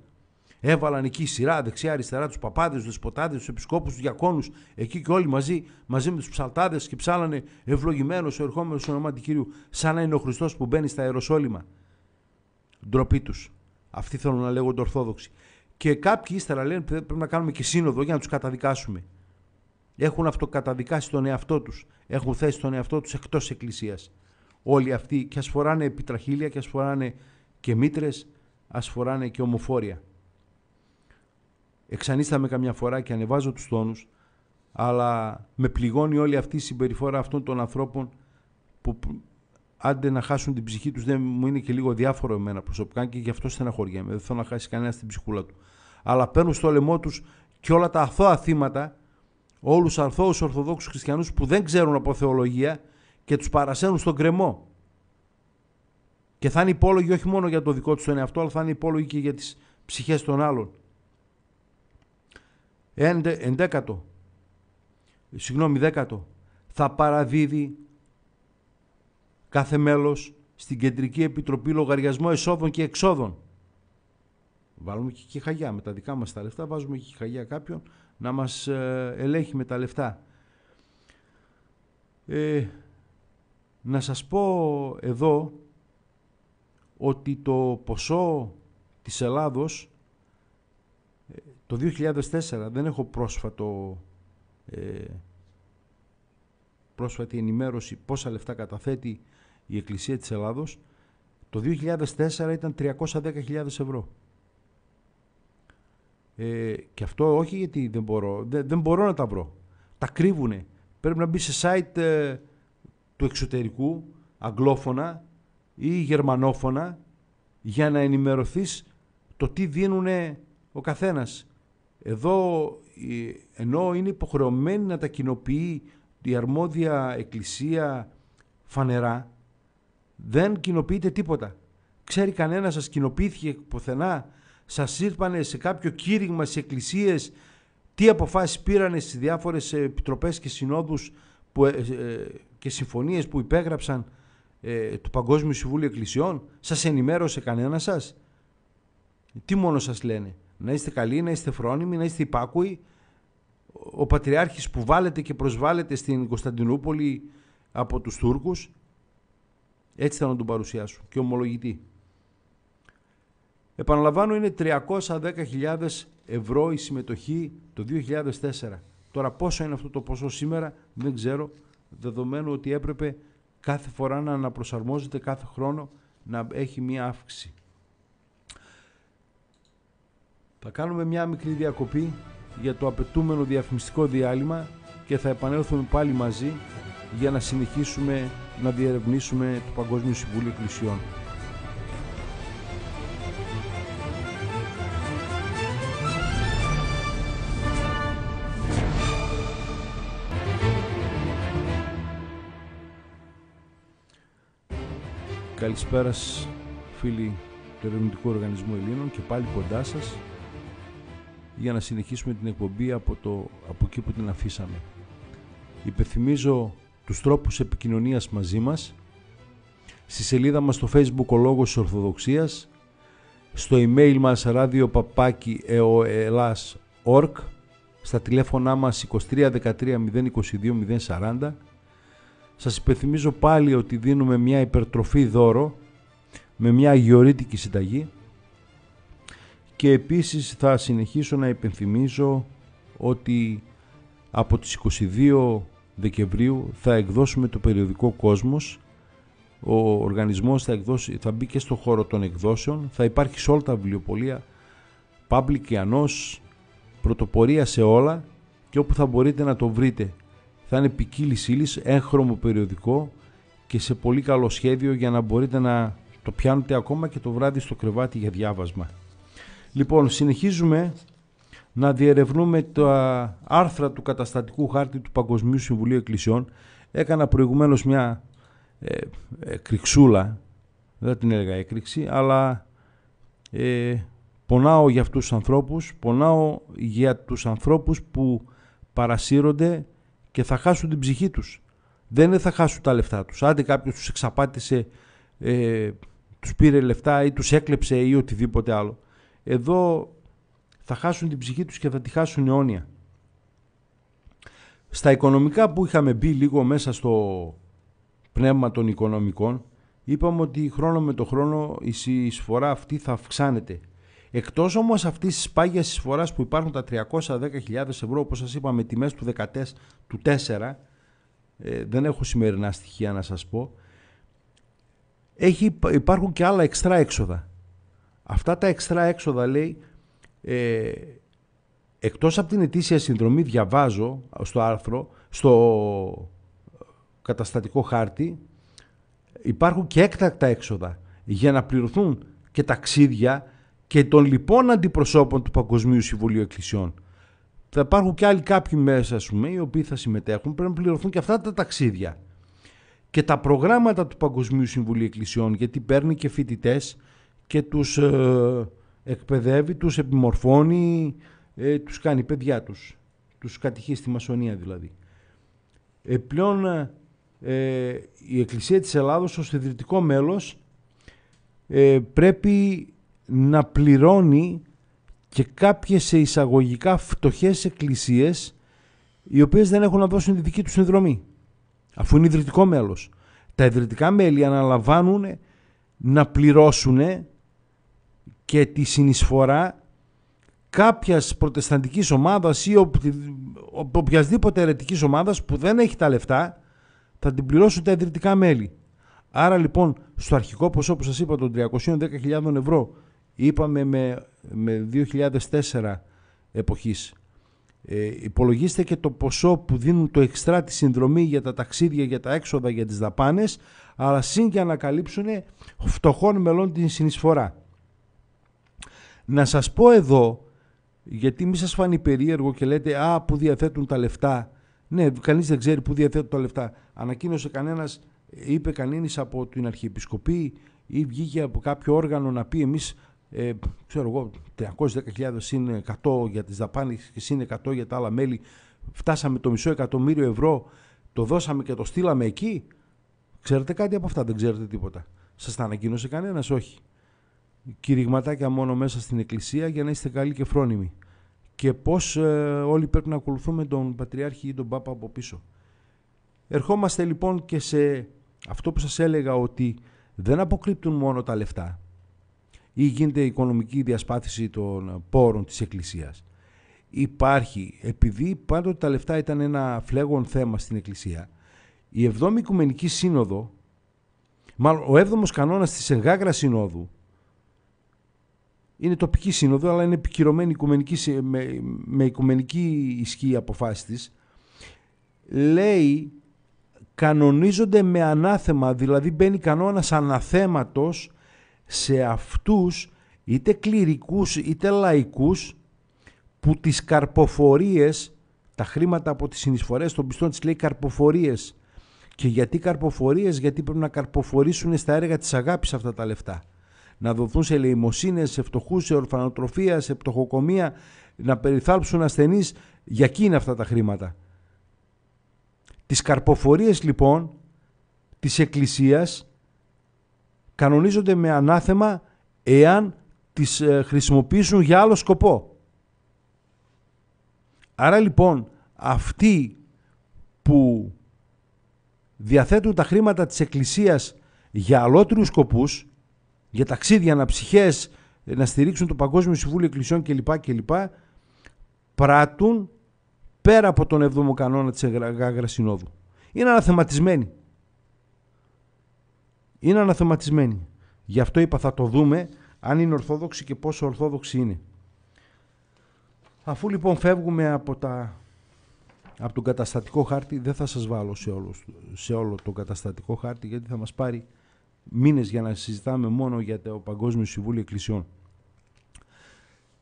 Έβαλαν εκεί σειρά δεξιά-αριστερά τους παπάδες, τους δεσποτάδε, τους επισκόπους, τους διακόνους, εκεί και όλοι μαζί, μαζί με τους ψαλτάδες και ψάλανε ευλογημένος ο ερχόμενος ονομά του κυρίου, σαν να είναι ο Χριστός που μπαίνει στα Αεροσόλυμα. Ντροπή τους. Αυτοί θέλουν να λέγονται Ορθόδοξοι. Και κάποιοι ύστερα λένε ότι πρέπει να κάνουμε και σύνοδο για να τους καταδικάσουμε. Έχουν αυτοκαταδικάσει τον εαυτό τους. Έχουν θέσει τον εαυτό τους εκτός Εκκλησίας. Όλοι αυτοί και ας φοράνε επιτραχύλια και ας φοράνε και μήτρες, ας φοράνε και ομοφόρια. Εξανίσταμαι καμιά φορά και ανεβάζω τους τόνους, αλλά με πληγώνει όλη αυτή η συμπεριφορά αυτών των ανθρώπων που άντε να χάσουν την ψυχή τους, δεν μου είναι και λίγο διάφορο εμένα προσωπικά και γι' αυτό στεναχωριέμαι, δεν θέλω να χάσει κανένα την ψυχούλα του. Αλλά παίρνουν στο λαιμό τους και όλα τα αθώα θύματα, όλους τους αρθώους Ορθοδόξους Χριστιανούς που δεν ξέρουν από θεολογία και τους παρασένουν στον κρεμό. Και θα είναι υπόλογοι όχι μόνο για το δικό τους τον εαυτό, αλλά θα είναι υπόλογοι και για τις ψυχές των άλλων εντε, εντέκατο, συγγνώμη δέκατο, θα παραδίδει κάθε μέλος στην Κεντρική Επιτροπή Λογαριασμό Εσόδων και Εξόδων. Βάλουμε και χαγιά με τα δικά μας τα λεφτά, βάζουμε και χαγιά κάποιον να μας ε, ελέγχει με τα λεφτά. Ε, να σας πω εδώ ότι το ποσό της Ελλάδος το 2004, δεν έχω πρόσφατο, ε, πρόσφατη ενημέρωση πόσα λεφτά καταθέτει η Εκκλησία της Ελλάδος. Το 2004 ήταν 310.000 ευρώ. Ε, και αυτό όχι γιατί δεν μπορώ, δεν, δεν μπορώ να τα βρω. Τα κρύβουνε. Πρέπει να μπει σε site ε, του εξωτερικού, αγγλόφωνα ή γερμανόφωνα, για να ενημερωθείς το τι δίνουνε ο καθένας. Εδώ ε, ενώ είναι υποχρεωμένη να τα κοινοποιεί η αρμόδια εκκλησία φανερά, δεν κοινοποιείται τίποτα. Ξέρει κανένα σας κοινοποιήθηκε πουθενά, σας ήρπανε σε κάποιο κήρυγμα στις εκκλησίες, τι αποφάσεις πήρανε στις διάφορες επιτροπές και συνόδους ε, ε, και συμφωνίες που υπέγραψαν του Παγκόσμιου Συμβούλου Εκκλησιών, σας ενημέρωσε κανένα σας. Τι μόνο σας λένε να είστε καλοί, να είστε φρόνιμοι, να είστε υπάκουοι. Ο Πατριάρχης που βάλετε και προσβάλετε στην Κωνσταντινούπολη από τους Τούρκους, έτσι θα τον παρουσιάσω και ομολογητή. Επαναλαμβάνω είναι 310.000 ευρώ η συμμετοχή το 2004. Τώρα πόσο είναι αυτό το ποσό σήμερα δεν ξέρω, δεδομένου ότι έπρεπε κάθε φορά να αναπροσαρμόζεται κάθε χρόνο να έχει μία αύξηση. Θα κάνουμε μια μικρή διακοπή για το απαιτούμενο διαφημιστικό διάλειμμα και θα επανέλθουμε πάλι μαζί για να συνεχίσουμε να διερευνήσουμε το Παγκόσμιο Συμβούλιο Εκκλησιών. Καλησπέρα φίλοι του Ερευνητικού Οργανισμού Ελλήνων και πάλι κοντά σας για να συνεχίσουμε την εκπομπή από, το, από εκεί που την αφήσαμε. Υπενθυμίζω τους τρόπους επικοινωνίας μαζί μας, στη σελίδα μας στο facebook ο Λόγος Ορθοδοξίας, στο email μας radiopapakieoelas.org, στα τηλέφωνά μας 2313 022 040. Σας υπενθυμίζω πάλι ότι δίνουμε μια υπερτροφή δώρο με μια αγιορείτικη συνταγή και επίσης θα συνεχίσω να υπενθυμίζω ότι από τις 22 Δεκεμβρίου θα εκδώσουμε το περιοδικό «Κόσμος». Ο οργανισμός θα, εκδώσει, θα μπει και στο χώρο των εκδόσεων. Θα υπάρχει σε όλα τα βιβλιοπολία, public και ανός, πρωτοπορία σε όλα και όπου θα μπορείτε να το βρείτε. Θα είναι ποικίλη ύλη, έγχρωμο περιοδικό και σε πολύ καλό σχέδιο για να μπορείτε να το πιάνετε ακόμα και το βράδυ στο κρεβάτι για διάβασμα. Λοιπόν, συνεχίζουμε να διερευνούμε τα άρθρα του καταστατικού χάρτη του Παγκοσμίου Συμβουλίου Εκκλησιών. Έκανα προηγουμένως μια ε, ε δεν την έλεγα έκρηξη, αλλά ε, πονάω για αυτούς τους ανθρώπους, πονάω για τους ανθρώπους που παρασύρονται και θα χάσουν την ψυχή τους. Δεν θα χάσουν τα λεφτά τους. Άντε κάποιος τους εξαπάτησε, ε, τους πήρε λεφτά ή τους έκλεψε ή οτιδήποτε άλλο εδώ θα χάσουν την ψυχή τους και θα τη χάσουν αιώνια. Στα οικονομικά που είχαμε μπει λίγο μέσα στο πνεύμα των οικονομικών, είπαμε ότι χρόνο με το χρόνο η εισφορά αυτή θα αυξάνεται. Εκτός όμως αυτής της πάγιας εισφοράς που υπάρχουν τα 310.000 ευρώ, όπως σας είπαμε τιμές του 14, του 4, ε, δεν έχω σημερινά στοιχεία να σας πω, έχει, υπάρχουν και άλλα εξτρά έξοδα. Αυτά τα εξτρά έξοδα λέει, ε, εκτός από την ετήσια συνδρομή διαβάζω στο άρθρο, στο καταστατικό χάρτη, υπάρχουν και έκτακτα έξοδα για να πληρωθούν και ταξίδια και των λοιπών αντιπροσώπων του Παγκοσμίου Συμβουλίου Εκκλησιών. Θα υπάρχουν και άλλοι κάποιοι μέσα, ας πούμε, οι οποίοι θα συμμετέχουν, πρέπει να πληρωθούν και αυτά τα ταξίδια. Και τα προγράμματα του Παγκοσμίου Συμβουλίου Εκκλησιών, γιατί παίρνει και φοιτητές και τους ε, εκπαιδεύει, τους επιμορφώνει, ε, τους κάνει παιδιά τους. Τους κατηχεί στη μασονία δηλαδή. Ε, πλέον ε, ε η Εκκλησία της Ελλάδος ως ιδρυτικό μέλος ε, πρέπει να πληρώνει και κάποιες σε εισαγωγικά φτωχές εκκλησίες οι οποίες δεν έχουν να δώσουν τη δική τους συνδρομή αφού είναι ιδρυτικό μέλος. Τα ιδρυτικά μέλη αναλαμβάνουν να πληρώσουν και τη συνεισφορά κάποιας προτεσταντικής ομάδας ή οποιασδήποτε αιρετικής ομάδας που δεν έχει τα λεφτά θα την πληρώσουν τα ιδρυτικά μέλη. Άρα λοιπόν στο αρχικό ποσό που σας είπα των 310.000 ευρώ είπαμε με, με 2004 εποχής ε, υπολογίστε και το ποσό που δίνουν το εξτρά τη συνδρομή για τα ταξίδια, για τα έξοδα, για τις δαπάνες αλλά συν και ανακαλύψουν φτωχών μελών την συνεισφορά. Να σας πω εδώ, γιατί μη σας φάνει περίεργο και λέτε «Α, που διαθέτουν τα λεφτά». Ναι, κανείς δεν ξέρει που διαθέτουν τα λεφτά. Ανακοίνωσε κανένας, είπε κανένας από την Αρχιεπισκοπή ή βγήκε από κάποιο όργανο να πει εμείς ε, ξέρω εγώ, 310.000 συν 100 για τις δαπάνες και συν 100 για τα άλλα μέλη. Φτάσαμε το μισό εκατομμύριο ευρώ, το δώσαμε και το στείλαμε εκεί. Ξέρετε κάτι από αυτά, δεν ξέρετε τίποτα. Σας τα ανακοίνωσε κανένας, όχι κηρυγματάκια μόνο μέσα στην εκκλησία για να είστε καλοί και φρόνιμοι και πώς ε, όλοι πρέπει να ακολουθούμε τον Πατριάρχη ή τον Πάπα από πίσω. Ερχόμαστε λοιπόν και σε αυτό που σας έλεγα ότι δεν αποκρύπτουν μόνο τα λεφτά ή γίνεται οικονομική διασπάθηση των πόρων της Εκκλησίας. Υπάρχει, επειδή πάντοτε τα λεφτά ήταν ένα φλέγον θέμα στην Εκκλησία, η 7η Οικουμενική Σύνοδο, μάλλον ο 7ος κανόνας της Εγγάγρας 7 η οικουμενικη συνοδο μαλλον ο 7 ος κανονας της εγγαγρα συνοδου είναι τοπική σύνοδο, αλλά είναι επικυρωμένη με, με οικουμενική ισχύ η αποφάση της, λέει κανονίζονται με ανάθεμα, δηλαδή μπαίνει κανόνας αναθέματος σε αυτούς είτε κληρικούς είτε λαϊκούς που τις καρποφορίες, τα χρήματα από τις συνεισφορές των πιστών της λέει καρποφορίες και γιατί καρποφορίες, γιατί πρέπει να καρποφορήσουν στα έργα της αγάπης αυτά τα λεφτά να δοθούν σε ελεημοσύνες, σε φτωχούς, σε ορφανοτροφία, σε πτωχοκομεία, να περιθάλψουν ασθενείς. Για εκεί αυτά τα χρήματα. Τις καρποφορίες λοιπόν της Εκκλησίας κανονίζονται με ανάθεμα εάν τις ε, χρησιμοποιήσουν για άλλο σκοπό. Άρα λοιπόν αυτοί που διαθέτουν τα χρήματα της Εκκλησίας για αλότριους σκοπούς για ταξίδια, ψυχές, να στηρίξουν το Παγκόσμιο Συμβούλιο Εκκλησιών κλπ. κλπ πράττουν πέρα από τον 7ο κανόνα της Γάγρα Συνόδου. Είναι αναθεματισμένοι. Είναι αναθεματισμένοι. Γι' αυτό είπα θα το δούμε αν είναι ορθόδοξη και πόσο ορθόδοξη είναι. Αφού λοιπόν φεύγουμε από, τα, από τον καταστατικό χάρτη, δεν θα σας βάλω σε όλο, σε όλο τον καταστατικό χάρτη γιατί θα μας πάρει μήνες για να συζητάμε μόνο για το Παγκόσμιο Συμβούλιο Εκκλησιών.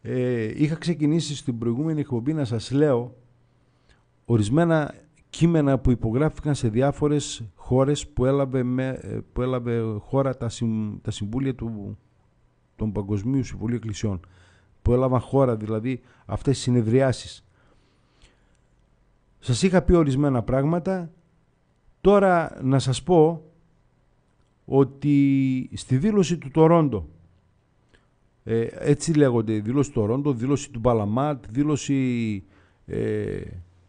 Ε, είχα ξεκινήσει στην προηγούμενη εκπομπή να σας λέω ορισμένα κείμενα που υπογράφηκαν σε διάφορες χώρες που έλαβε, με, ε, που έλαβε χώρα τα, συμ, τα συμβούλια του, των Παγκοσμίου Συμβουλίου Εκκλησιών που έλαβαν χώρα δηλαδή αυτές οι συνεδριάσεις. Σας είχα πει ορισμένα πράγματα. Τώρα να σας πω ότι στη δήλωση του Τορόντο, ε, έτσι λέγονται δήλωση του Τορόντο, δήλωση του Παλαμάτ, δήλωση ε,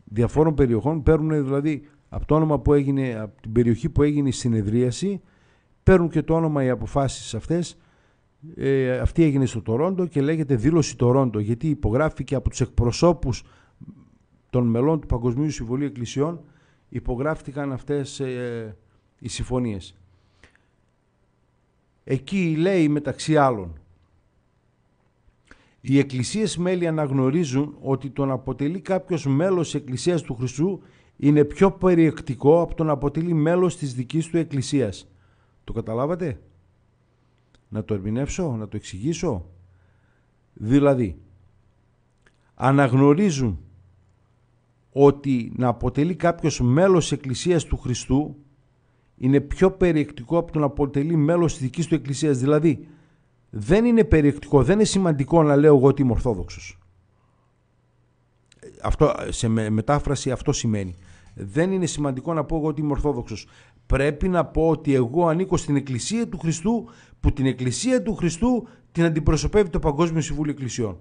διαφόρων περιοχών, παίρνουν δηλαδή από το όνομα που έγινε, από την περιοχή που έγινε η συνεδρίαση, παίρνουν και το όνομα οι αποφάσεις αυτές, ε, αυτή έγινε στο Τορόντο και λέγεται δήλωση Τορόντο, γιατί υπογράφηκε από τους εκπροσώπους των μελών του Παγκοσμίου Συμβουλίου Εκκλησιών υπογράφτηκαν αυτές ε, οι συμφωνίες. Εκεί λέει μεταξύ άλλων «Οι εκκλησίες μέλη αναγνωρίζουν ότι το να αποτελεί κάποιος μέλος της εκκλησίας του Χριστού είναι πιο περιεκτικό από το να αποτελεί μέλος της δικής του εκκλησίας». Το καταλάβατε? Να το ερμηνεύσω, να το εξηγήσω. Δηλαδή, αναγνωρίζουν ότι να αποτελεί κάποιος μέλος της Εκκλησίας του Χριστού είναι πιο περιεκτικό από το να αποτελεί μέλος της δικής του εκκλησίας. Δηλαδή, δεν είναι περιεκτικό, δεν είναι σημαντικό να λέω εγώ ότι είμαι Ορθόδοξος. Ε, αυτό, σε μετάφραση αυτό σημαίνει. Δεν είναι σημαντικό να πω εγώ ότι είμαι Ορθόδοξος. Πρέπει να πω ότι εγώ ανήκω στην Εκκλησία του Χριστού, που την Εκκλησία του Χριστού την αντιπροσωπεύει το Παγκόσμιο Συμβούλιο Εκκλησιών.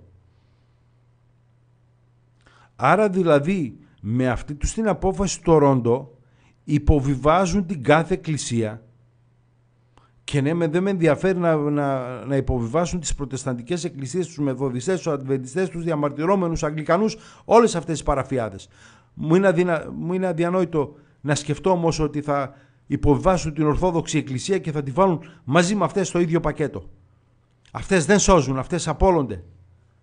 Άρα δηλαδή με αυτή τους την απόφαση στο Ρόντο υποβιβάζουν την κάθε εκκλησία και ναι, δεν με ενδιαφέρει να, να, υποβιβάσουν τις προτεσταντικές εκκλησίες, τους μεθοδιστές, τους αντιβεντιστές, τους διαμαρτυρόμενους, αγγλικανούς, όλες αυτές τις παραφιάδες. Μου είναι, αδυνα, μου είναι αδιανόητο να σκεφτώ όμως ότι θα υποβιβάσουν την Ορθόδοξη Εκκλησία και θα τη βάλουν μαζί με αυτές στο ίδιο πακέτο. Αυτές δεν σώζουν, αυτές απόλλονται.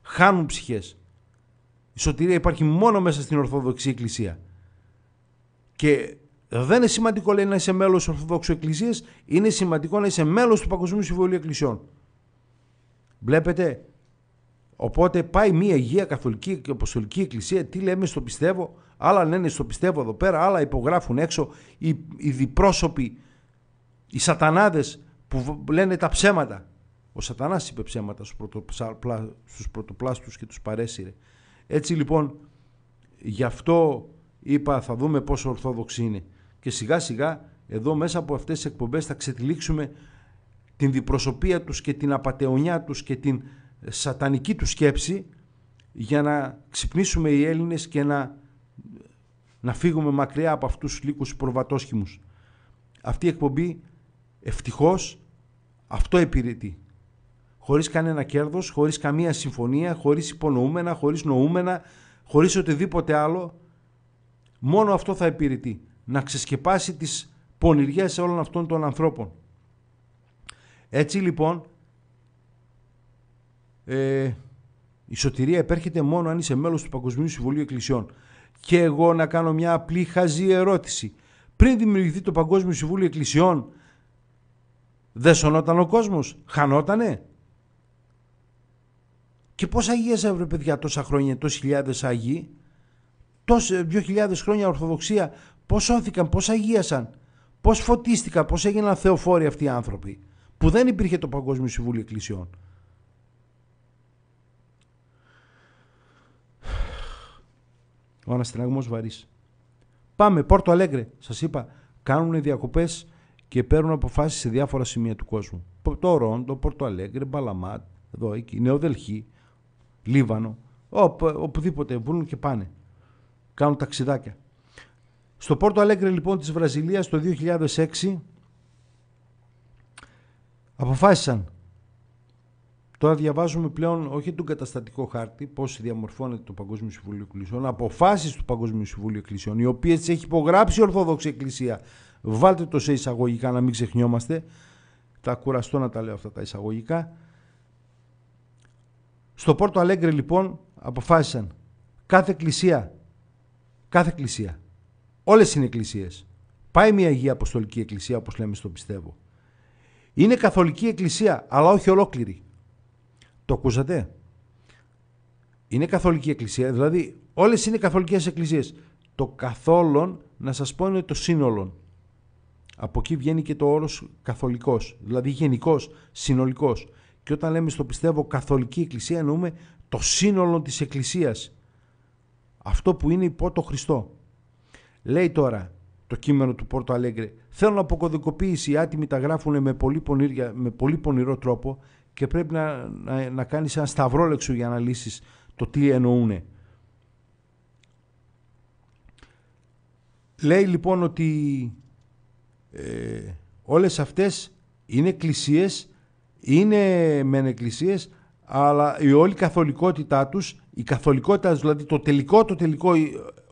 Χάνουν ψυχές. Η σωτηρία υπάρχει μόνο μέσα στην Ορθόδοξη Εκκλησία. Και δεν είναι σημαντικό λέει, να είσαι μέλος της Ορθοδόξου Εκκλησίας, είναι σημαντικό να είσαι μέλος του Παγκοσμίου Συμβουλίου Εκκλησιών. Βλέπετε. Οπότε πάει μια υγεία καθολική και αποστολική εκκλησία. Τι λέμε στο πιστεύω, άλλα λένε στο πιστεύω εδώ πέρα, άλλα υπογράφουν έξω οι, οι διπρόσωποι, οι σατανάδες που λένε τα ψέματα. Ο Σατανάς είπε ψέματα στους πρωτοπλάστους και τους παρέσυρε. Έτσι λοιπόν, γι' αυτό είπα θα δούμε πόσο ορθόδοξοι είναι και σιγά σιγά εδώ μέσα από αυτές τις εκπομπές θα ξετυλίξουμε την διπροσωπεία τους και την απατεωνιά τους και την ε, σατανική τους σκέψη για να ξυπνήσουμε οι Έλληνες και να, να φύγουμε μακριά από αυτούς τους λύκους προβατόσχημους. Αυτή η εκπομπή ευτυχώς αυτό επιρρετεί, Χωρίς κανένα κέρδος, χωρίς καμία συμφωνία, χωρίς υπονοούμενα, χωρίς νοούμενα, χωρίς οτιδήποτε άλλο. Μόνο αυτό θα επιρρετεί να ξεσκεπάσει τις πονηριές όλων αυτών των ανθρώπων. Έτσι λοιπόν, ε, η σωτηρία επέρχεται μόνο αν είσαι μέλος του Παγκοσμίου Συμβουλίου Εκκλησιών. Και εγώ να κάνω μια απλή χαζή ερώτηση. Πριν δημιουργηθεί το Παγκόσμιο Συμβούλιο Εκκλησιών, δεν σωνόταν ο κόσμος, χανότανε. Και πόσα Αγίες έβρε παιδιά τόσα χρόνια, τόσες χιλιάδες Άγιοι, τόσες δύο χιλιάδες χρόνια Ορθοδοξία Πώς σώθηκαν, πώς αγίασαν, πώς φωτίστηκαν, πώς έγιναν θεοφόροι αυτοί οι άνθρωποι. Που δεν υπήρχε το Παγκόσμιο Συμβούλιο Εκκλησιών. Ο αναστεναγμός βαρύς. Πάμε, Πόρτο Αλέγκρε. Σας είπα, κάνουν διακοπές και παίρνουν αποφάσεις σε διάφορα σημεία του κόσμου. Το Ρόντο, Πόρτο Αλέγκρε, Μπαλαμάτ, εδώ, εκεί, Νεοδελχή, Λίβανο, οπουδήποτε βρουν και πάνε. Κάνουν ταξιδάκια. Στο Πόρτο Αλέγκρε λοιπόν της Βραζιλίας το 2006 αποφάσισαν Τώρα διαβάζουμε πλέον όχι τον καταστατικό χάρτη, πώς διαμορφώνεται το Παγκόσμιο Συμβούλιο Εκκλησιών, αποφάσεις του Παγκόσμιου Συμβούλιο Εκκλησιών, οι οποίες έχει υπογράψει η Ορθόδοξη Εκκλησία. Βάλτε το σε εισαγωγικά να μην ξεχνιόμαστε. Τα κουραστώ να τα λέω αυτά τα εισαγωγικά. Στο Πόρτο Αλέγκρε λοιπόν αποφάσισαν κάθε εκκλησία, κάθε εκκλησία Όλες είναι εκκλησίες. Πάει μια Αγία Αποστολική Εκκλησία, όπως λέμε στο πιστεύω. Είναι καθολική εκκλησία, αλλά όχι ολόκληρη. Το ακούσατε. Είναι καθολική εκκλησία, δηλαδή όλες είναι Καθολικές Εκκλησίες. Το καθόλον, να σας πω, είναι το σύνολον. Από εκεί βγαίνει και το όρος καθολικός δηλαδή γενικός, συνολικός. Και όταν λέμε στο πιστεύω καθολική εκκλησία, εννοούμε το σύνολο της εκκλησίας Αυτό που είναι υπό το Χριστό. Λέει τώρα το κείμενο του Πόρτο Αλέγκρε. να αποκωδικοποιήσει. Οι άτιμοι τα γράφουν με πολύ, με πονηρό τρόπο και πρέπει να, να, να κάνεις ένα σταυρόλεξο για να λύσει το τι εννοούν. Λέει λοιπόν ότι ε, όλες αυτές είναι εκκλησίες, είναι μεν εκκλησίες, αλλά η όλη καθολικότητά τους, η καθολικότητα δηλαδή το τελικό, το τελικό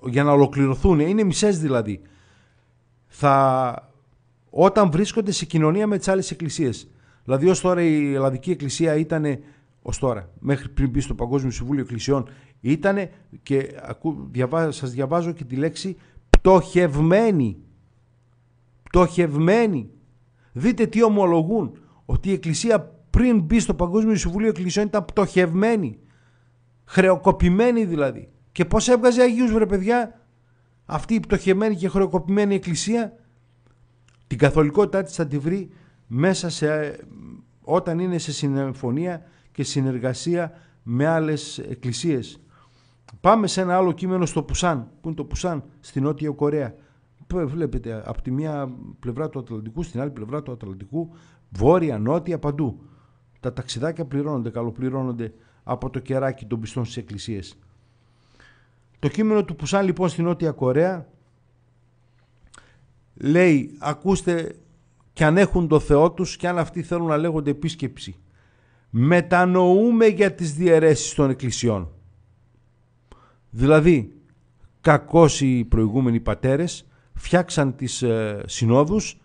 για να ολοκληρωθούν, είναι μισές δηλαδή, θα, όταν βρίσκονται σε κοινωνία με τις άλλες εκκλησίες. Δηλαδή ως τώρα η Ελλαδική Εκκλησία ήταν, ως τώρα, μέχρι πριν μπει στο Παγκόσμιο Συμβούλιο Εκκλησιών, ήταν και διαβάζω, σας διαβάζω και τη λέξη πτωχευμένη. Πτωχευμένη. Δείτε τι ομολογούν, ότι η Εκκλησία πριν μπει στο Παγκόσμιο Συμβούλιο Εκκλησιών ήταν πτωχευμένη. Χρεοκοπημένη δηλαδή. Και πώς έβγαζε Αγίους, βρε παιδιά αυτή η πτωχευμένη και χρεοκοπημένη εκκλησία την καθολικότητά της θα τη βρει μέσα σε, όταν είναι σε συμφωνία και συνεργασία με άλλες εκκλησίες. Πάμε σε ένα άλλο κείμενο στο Πουσάν, που είναι το Πουσάν στη Νότια Κορέα. Βλέπετε από τη μία πλευρά του Ατλαντικού στην άλλη πλευρά του Ατλαντικού, βόρεια, νότια, παντού. Τα ταξιδάκια πληρώνονται, καλοπληρώνονται από το κεράκι των πιστών στις εκκλησίες. Το κείμενο του Πουσάν λοιπόν στην Νότια Κορέα λέει ακούστε και αν έχουν το Θεό τους και αν αυτοί θέλουν να λέγονται επίσκεψη. Μετανοούμε για τις διαιρέσεις των εκκλησιών. Δηλαδή, κακώς οι προηγούμενοι πατέρες φτιάξαν τις ε, συνόδους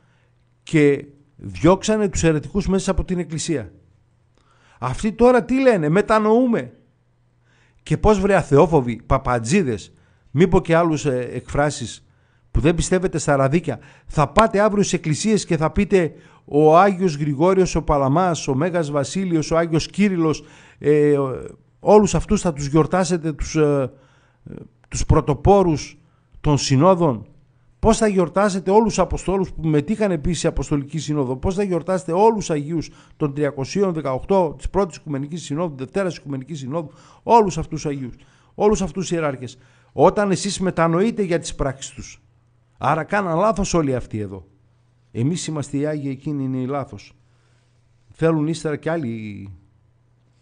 και διώξανε τους αιρετικούς μέσα από την εκκλησία. Αυτοί τώρα τι λένε, μετανοούμε. Και πώς βρε αθεόφοβοι, παπατζίδες, μήπως και άλλους ε, εκφράσεις που δεν πιστεύετε στα ραδίκια. Θα πάτε αύριο σε εκκλησίες και θα πείτε ο Άγιος Γρηγόριος ο Παλαμάς, ο Μέγας Βασίλειος, ο Άγιος Κύριλλος, ε, όλους αυτούς θα τους γιορτάσετε τους, ε, ε τους πρωτοπόρους των συνόδων Πώς θα γιορτάσετε όλους τους Αποστόλους που μετήχαν επίσης η Αποστολική Σύνοδο. Πώς θα γιορτάσετε όλους τους Αγίους των 318 της πρώτης Οικουμενικής Συνόδου, Δευτέρας Οικουμενικής Συνόδου, όλους αυτούς τους Αγίους, όλους αυτούς τους ιεράρχες. Όταν εσείς μετανοείτε για τις πράξεις τους. Άρα κάναν λάθος όλοι αυτοί εδώ. Εμείς είμαστε οι Άγιοι, εκείνοι είναι οι λάθος. Θέλουν ύστερα και άλλοι,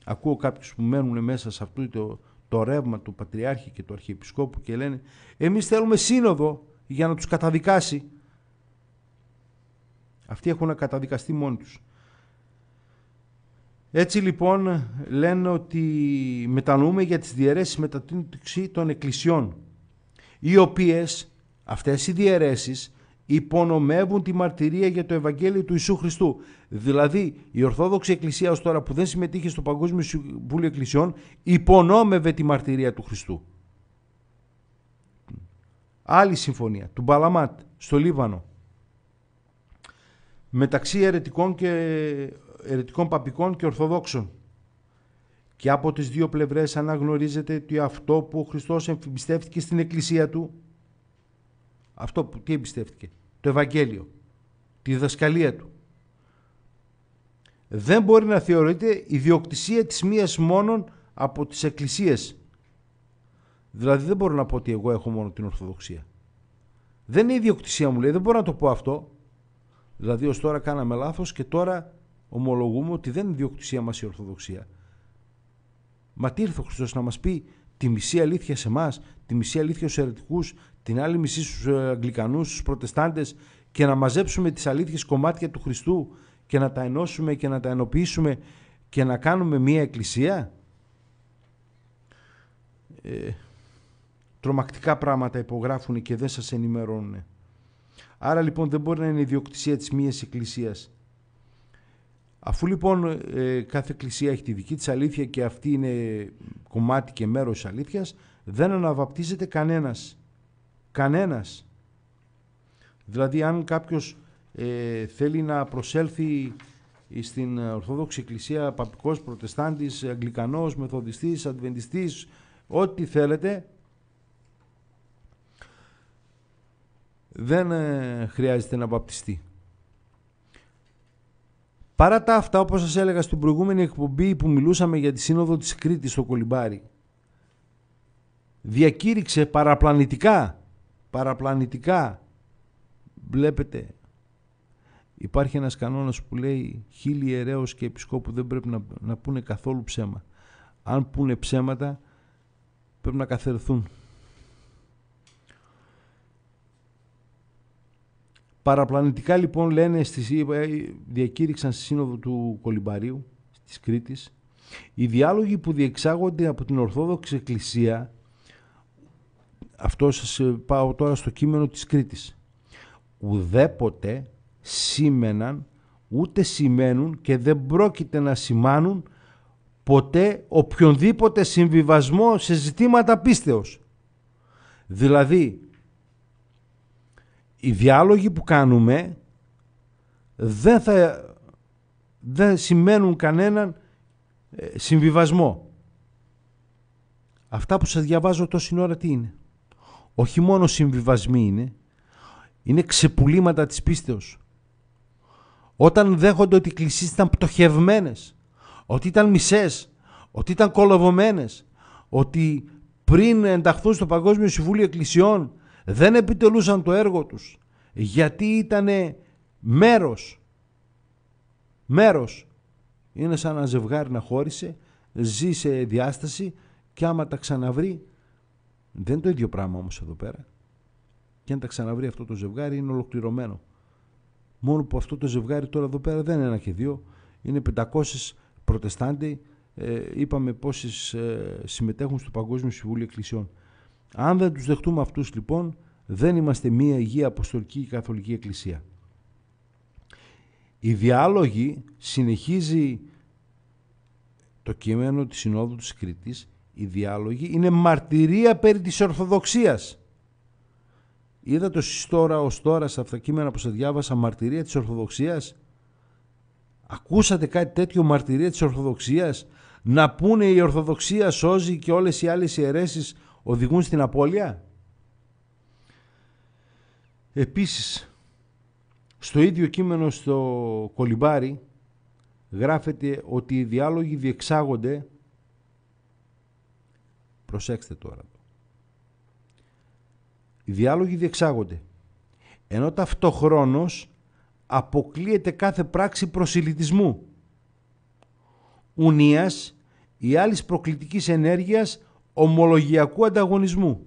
ακούω κάποιους που μένουν μέσα σε αυτό το, το ρεύμα του Πατριάρχη και του Αρχιεπισκόπου και λένε εμείς θέλουμε σύνοδο για να τους καταδικάσει. Αυτοί έχουν καταδικαστεί μόνοι τους. Έτσι λοιπόν λένε ότι μετανοούμε για τις διαιρέσεις μετατύπωση των εκκλησιών, οι οποίες αυτές οι διαιρέσεις υπονομεύουν τη μαρτυρία για το Ευαγγέλιο του Ιησού Χριστού. Δηλαδή η Ορθόδοξη Εκκλησία ως τώρα που δεν συμμετείχε στο Παγκόσμιο Συμβούλιο Εκκλησιών υπονόμευε τη μαρτυρία του Χριστού. Άλλη συμφωνία του Μπαλαμάτ στο Λίβανο μεταξύ ερετικών, και, ερετικών παπικών και ορθοδόξων. Και από τις δύο πλευρές αναγνωρίζεται ότι αυτό που ο Χριστός εμπιστεύτηκε στην Εκκλησία Του, αυτό που τι εμπιστεύτηκε, το Ευαγγέλιο, τη διδασκαλία Του, δεν μπορεί να θεωρείται ιδιοκτησία της μίας μόνον από τις εκκλησίες Δηλαδή δεν μπορώ να πω ότι εγώ έχω μόνο την Ορθοδοξία. Δεν είναι η ιδιοκτησία μου λέει, δεν μπορώ να το πω αυτό. Δηλαδή ως τώρα κάναμε λάθος και τώρα ομολογούμε ότι δεν είναι η ιδιοκτησία μας η Ορθοδοξία. Μα τι ήρθε ο Χριστός να μας πει τη μισή αλήθεια σε εμάς, τη μισή αλήθεια στους αιρετικούς, την άλλη μισή στους ε, Αγγλικανούς, στους Προτεστάντες και να μαζέψουμε τις αλήθειες κομμάτια του Χριστού και να τα ενώσουμε και να τα ενοποιήσουμε και να κάνουμε μία εκκλησία. Ε, τρομακτικά πράγματα υπογράφουν και δεν σας ενημερώνουν. Άρα λοιπόν δεν μπορεί να είναι ιδιοκτησία της μίας εκκλησίας. Αφού λοιπόν ε, κάθε εκκλησία έχει τη δική της αλήθεια και αυτή είναι κομμάτι και μέρος της αλήθειας, δεν αναβαπτίζεται κανένας. Κανένας. Δηλαδή αν κάποιος ε, θέλει να προσέλθει στην Ορθόδοξη Εκκλησία παπικός, προτεστάντης, αγγλικανός, μεθοδιστής, αδβεντιστής, ό,τι θέλετε, δεν ε, χρειάζεται να βαπτιστεί. Παρά τα αυτά, όπως σας έλεγα στην προηγούμενη εκπομπή που μιλούσαμε για τη σύνοδο της Κρήτης στο Κολυμπάρι, διακήρυξε παραπλανητικά, παραπλανητικά, βλέπετε, υπάρχει ένας κανόνας που λέει χίλιοι ιερέως και επισκόπου δεν πρέπει να, να πούνε καθόλου ψέμα. Αν πούνε ψέματα πρέπει να καθερθούν. Παραπλανητικά λοιπόν λένε, στις, ε, ε, διακήρυξαν στη σύνοδο του Κολυμπαρίου της Κρήτης, οι διάλογοι που διεξάγονται από την Ορθόδοξη Εκκλησία, αυτό σας ε, πάω τώρα στο κείμενο της Κρήτης, ουδέποτε σήμεναν, ούτε σημαίνουν και δεν πρόκειται να σημάνουν ποτέ οποιονδήποτε συμβιβασμό σε ζητήματα πίστεως. Δηλαδή, οι διάλογοι που κάνουμε δεν θα δεν σημαίνουν κανέναν ε, συμβιβασμό. Αυτά που σας διαβάζω τόση ώρα τι είναι. Όχι μόνο συμβιβασμοί είναι, είναι ξεπουλήματα της πίστεως. Όταν δέχονται ότι οι εκκλησίες ήταν πτωχευμένες, ότι ήταν μισές, ότι ήταν κολοβωμένες, ότι πριν ενταχθούν στο Παγκόσμιο Συμβούλιο Εκκλησιών δεν επιτελούσαν το έργο τους γιατί ήταν μέρος μέρος είναι σαν ένα ζευγάρι να χώρισε ζει σε διάσταση και άμα τα ξαναβρει δεν είναι το ίδιο πράγμα όμως εδώ πέρα και αν τα ξαναβρει αυτό το ζευγάρι είναι ολοκληρωμένο μόνο που αυτό το ζευγάρι τώρα εδώ πέρα δεν είναι ένα και δύο είναι 500 προτεστάντι ε, είπαμε πόσοι ε, συμμετέχουν στο Παγκόσμιο Συμβούλιο Εκκλησιών αν δεν τους δεχτούμε αυτούς λοιπόν, δεν είμαστε μία υγεία αποστολική και καθολική εκκλησία. Η διάλογη συνεχίζει το κείμενο της Συνόδου της Κρήτης, η διάλογη είναι μαρτυρία περί της Ορθοδοξίας. Είδατε το τώρα, ως τώρα σε αυτά τα κείμενα που σας διάβασα μαρτυρία της Ορθοδοξίας. Ακούσατε κάτι τέτοιο μαρτυρία της Ορθοδοξίας. Να πούνε η Ορθοδοξία σώζει και όλες οι άλλες ιερέσεις οδηγούν στην απώλεια. Επίσης, στο ίδιο κείμενο στο Κολυμπάρι γράφεται ότι οι διάλογοι διεξάγονται προσέξτε τώρα οι διάλογοι διεξάγονται ενώ ταυτοχρόνως αποκλείεται κάθε πράξη προσιλητισμού ουνίας ή άλλης προκλητικής ενέργειας ομολογιακού ανταγωνισμού.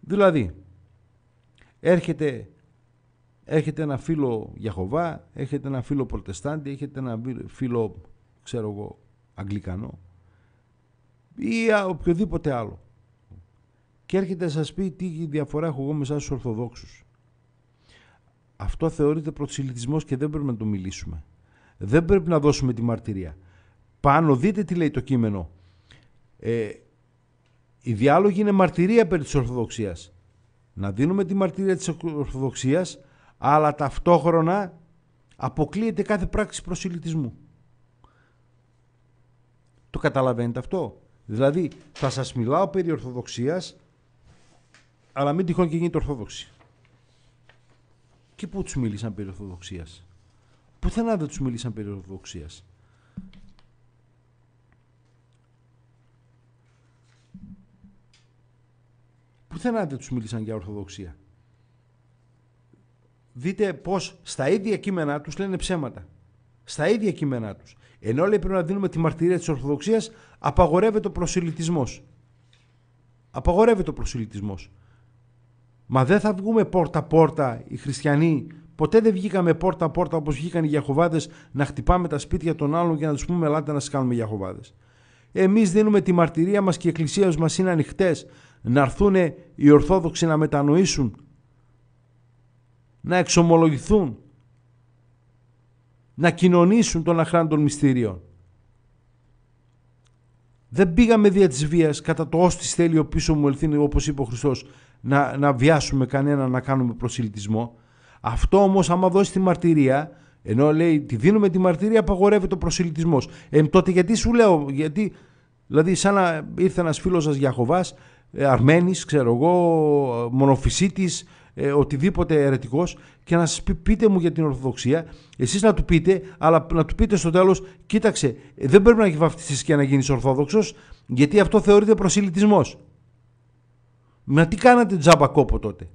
Δηλαδή, έρχεται, έρχεται ένα φίλο Γιαχωβά, έρχεται ένα φίλο Πορτεστάντη έρχεται ένα φίλο, ξέρω εγώ, Αγγλικανό ή οποιοδήποτε άλλο. Και έρχεται να σας πει τι διαφορά έχω εγώ με εσάς τους Ορθοδόξους. Αυτό θεωρείται προξυλιτισμός και δεν πρέπει να το μιλήσουμε. Δεν πρέπει να δώσουμε τη μαρτυρία. Πάνω δείτε τι λέει το κείμενο. Ε, οι διάλογοι είναι μαρτυρία περί της Ορθοδοξίας. Να δίνουμε τη μαρτυρία της Ορθοδοξίας, αλλά ταυτόχρονα αποκλείεται κάθε πράξη προσιλητισμού. Το καταλαβαίνετε αυτό. Δηλαδή, θα σας μιλάω περί Ορθοδοξίας, αλλά μην τυχόν και γίνεται Ορθόδοξη. Και πού τους μίλησαν περί Ορθοδοξίας. Πουθενά δεν τους μίλησαν περί Ορθοδοξίας. πουθενά δεν τους μίλησαν για ορθοδοξία. Δείτε πως στα ίδια κείμενά τους λένε ψέματα. Στα ίδια κείμενά τους. Ενώ λέει πρέπει να δίνουμε τη μαρτυρία της ορθοδοξίας, απαγορεύεται ο προσιλητισμός. Απαγορεύεται ο προσιλητισμός. Μα δεν θα βγούμε πόρτα-πόρτα οι χριστιανοί. Ποτέ δεν βγήκαμε πόρτα-πόρτα όπως βγήκαν οι Γιαχωβάδες... να χτυπάμε τα σπίτια των άλλων και να τους πούμε ελάτε να σας κάνουμε Γιαχοβάδε. Εμείς δίνουμε τη μαρτυρία μας και οι εκκλησία μας είναι ανοιχτές να έρθουν οι Ορθόδοξοι να μετανοήσουν, να εξομολογηθούν, να κοινωνήσουν τον αχράντων των μυστήριων. Δεν πήγαμε δια της βίας κατά το ως της θέλει ο πίσω μου ελθύν, όπως είπε ο Χριστός να, να βιάσουμε κανένα να κάνουμε προσιλητισμό. Αυτό όμως άμα δώσει τη μαρτυρία ενώ λέει τη δίνουμε τη μαρτυρία απαγορεύεται ο προσιλητισμός. Ε, τότε γιατί σου λέω, γιατί Δηλαδή, σαν να ήρθε ένας φίλος σας Γιαχωβάς, ε, Αρμένης, ξέρω εγώ, Μονοφυσίτης, ε, οτιδήποτε αιρετικός και να σας πει πείτε μου για την Ορθοδοξία, εσείς να του πείτε, αλλά να του πείτε στο τέλος, κοίταξε, δεν πρέπει να έχει βαφτιστείς και να γίνεις Ορθόδοξος, γιατί αυτό θεωρείται προσιλητισμός. Μα τι κάνατε τζάμπα κόπο τότε.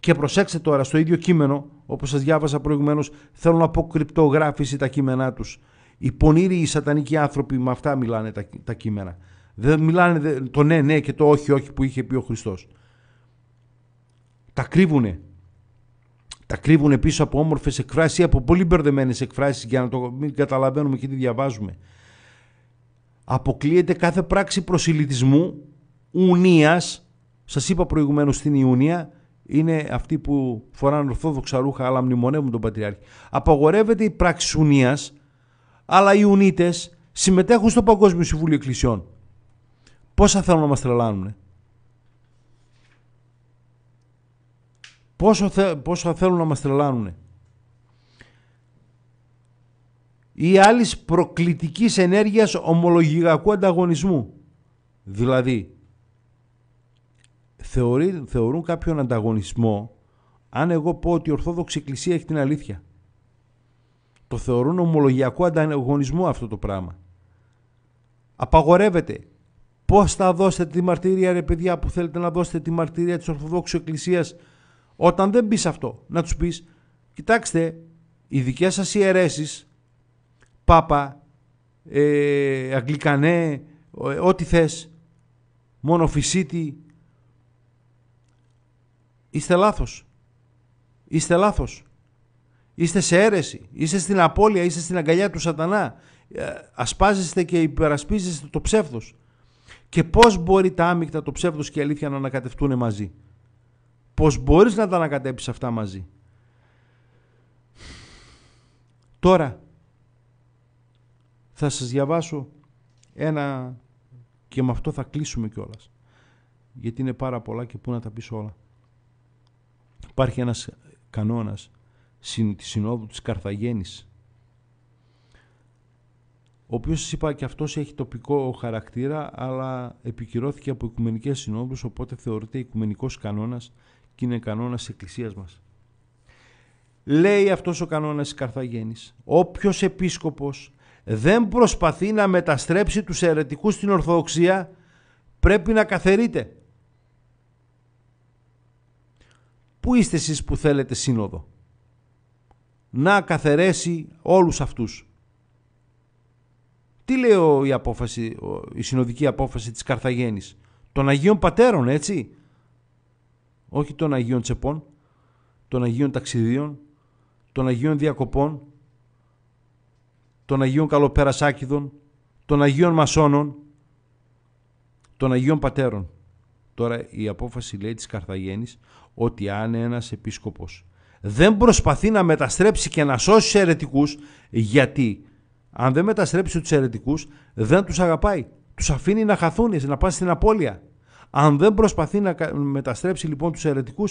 Και προσέξτε τώρα στο ίδιο κείμενο, όπως σας διάβασα προηγουμένως, θέλω να πω κρυπτογράφηση τα κείμενά τους. Οι πονήροι, οι σατανικοί άνθρωποι με αυτά μιλάνε τα, τα κείμενα. Δεν μιλάνε το ναι, ναι και το όχι, όχι που είχε πει ο Χριστός. Τα κρύβουνε. Τα κρύβουνε πίσω από όμορφες εκφράσεις ή από πολύ μπερδεμένες εκφράσεις για να το μην καταλαβαίνουμε και τι διαβάζουμε. Αποκλείεται κάθε πράξη προσιλητισμού, ουνίας. Σας είπα προηγουμένως στην Ιουνία, είναι αυτή που φοράνε ορθόδοξα ρούχα αλλά μνημονεύουν τον Πατριάρχη. Απαγορεύεται η πράξη ουνίας, αλλά οι ουνίτες συμμετέχουν στο Παγκόσμιο Συμβούλιο Εκκλησιών. Πόσα θέλουν να μας τρελάνουν. Ε? Πόσο θε, πόσα θέλουν να μας τρελάνουν. Ή άλλη προκλητικής ενέργειας ομολογιακού ανταγωνισμού. Δηλαδή, θεωρεί, θεωρούν κάποιον ανταγωνισμό αν εγώ πω ότι η Ορθόδοξη Εκκλησία έχει την αλήθεια. Το θεωρούν ομολογιακό ανταγωνισμό αυτό το πράγμα. Απαγορεύεται Πώς θα δώσετε τη μαρτυρία ρε παιδιά που θέλετε να δώσετε τη μαρτυρία της Ορθοδόξου Εκκλησίας όταν δεν πεις αυτό. Να τους πεις κοιτάξτε οι δικές σας ιερέσεις Πάπα, ε, Αγγλικανέ, ε, ό,τι θες μονοφυσίτη είστε λάθος. Είστε λάθος. Είστε σε αίρεση. Είστε στην απώλεια. Είστε στην αγκαλιά του σατανά. Ε, ασπάζεστε και υπερασπίζεστε το ψεύδος και πώς μπορεί τα άμυκτα, το ψεύδος και η αλήθεια να ανακατευτούν μαζί. Πώς μπορείς να τα ανακατέψεις αυτά μαζί. Τώρα θα σας διαβάσω ένα και με αυτό θα κλείσουμε κιόλας. Γιατί είναι πάρα πολλά και πού να τα πεις όλα. Υπάρχει ένας κανόνας της Συνόδου της Καρθαγένης ο σας είπα και αυτός έχει τοπικό χαρακτήρα, αλλά επικυρώθηκε από οικουμενικές Συνόδους οπότε θεωρείται Οικουμενικός Κανόνας και είναι κανόνας τη Εκκλησίας μας. Λέει αυτός ο κανόνας της Καρθαγέννη: Όποιος επίσκοπος δεν προσπαθεί να μεταστρέψει τους αιρετικούς στην Ορθοδοξία, πρέπει να καθερείται. Πού είστε εσείς που θέλετε σύνοδο. Να καθερέσει όλους αυτούς. Τι λέει η, απόφαση, η συνοδική απόφαση της Καρθαγένης. Των Αγίων Πατέρων, έτσι. Όχι των Αγίων Τσεπών, των Αγίων Ταξιδίων, των Αγίων Διακοπών, των Αγίων Καλοπέρασάκηδων, των Αγίων Μασόνων, των Αγίων Πατέρων. Τώρα η απόφαση λέει της Καρθαγένης ότι αν ένας επίσκοπος δεν προσπαθεί να μεταστρέψει και να σώσει αιρετικούς γιατί αν δεν μεταστρέψει τους αιρετικούς, δεν τους αγαπάει. Τους αφήνει να χαθούν, να πάνε στην απώλεια. Αν δεν προσπαθεί να μεταστρέψει λοιπόν τους αιρετικούς,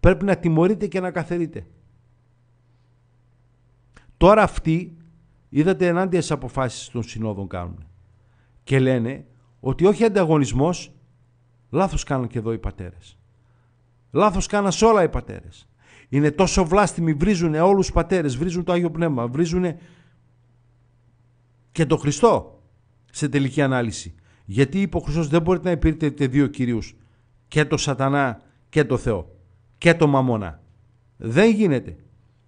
πρέπει να τιμωρείται και να καθερείται. Τώρα αυτοί, είδατε ενάντια στις αποφάσεις των συνόδων κάνουν. Και λένε ότι όχι ανταγωνισμός, λάθος κάνουν και εδώ οι πατέρες. Λάθος κάναν σε όλα οι πατέρες. Είναι τόσο βλάστημοι, βρίζουν όλους τους πατέρες, βρίζουν το άγιο πνεύμα, βρίζουν και τον Χριστό σε τελική ανάλυση. Γιατί είπε ο δεν μπορείτε να υπηρετείτε δύο κυρίους. και το σατανά και το Θεό και το μαμώνα. Δεν γίνεται.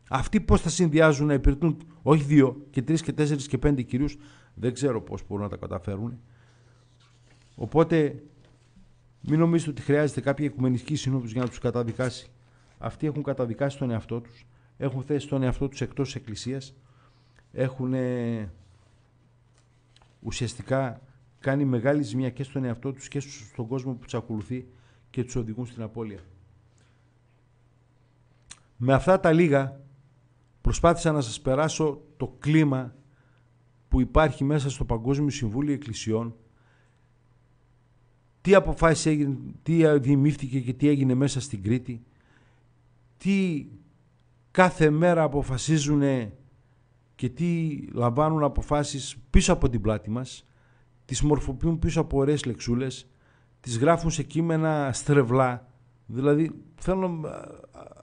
Αυτοί πώς θα συνδυάζουν να υπηρετούν όχι δύο και τρεις και τέσσερις και πέντε κυρίους. δεν ξέρω πώς μπορούν να τα καταφέρουν. Οπότε μην νομίζετε ότι χρειάζεται κάποια οικουμενική συνόδους για να τους καταδικάσει. Αυτοί έχουν καταδικάσει τον εαυτό τους, έχουν θέσει τον εαυτό τους εκτός εκκλησίας. έχουν ουσιαστικά κάνει μεγάλη ζημιά και στον εαυτό τους και στον κόσμο που τους ακολουθεί και τους οδηγούν στην απώλεια. Με αυτά τα λίγα προσπάθησα να σας περάσω το κλίμα που υπάρχει μέσα στο Παγκόσμιο Συμβούλιο Εκκλησιών τι αποφάσεις τι δημιούργησε και τι έγινε μέσα στην Κρήτη τι κάθε μέρα αποφασίζουν και τι λαμβάνουν αποφάσεις πίσω από την πλάτη μας, τις μορφοποιούν πίσω από ωραίες λεξούλες, τις γράφουν σε κείμενα στρεβλά, δηλαδή θέλουν ε,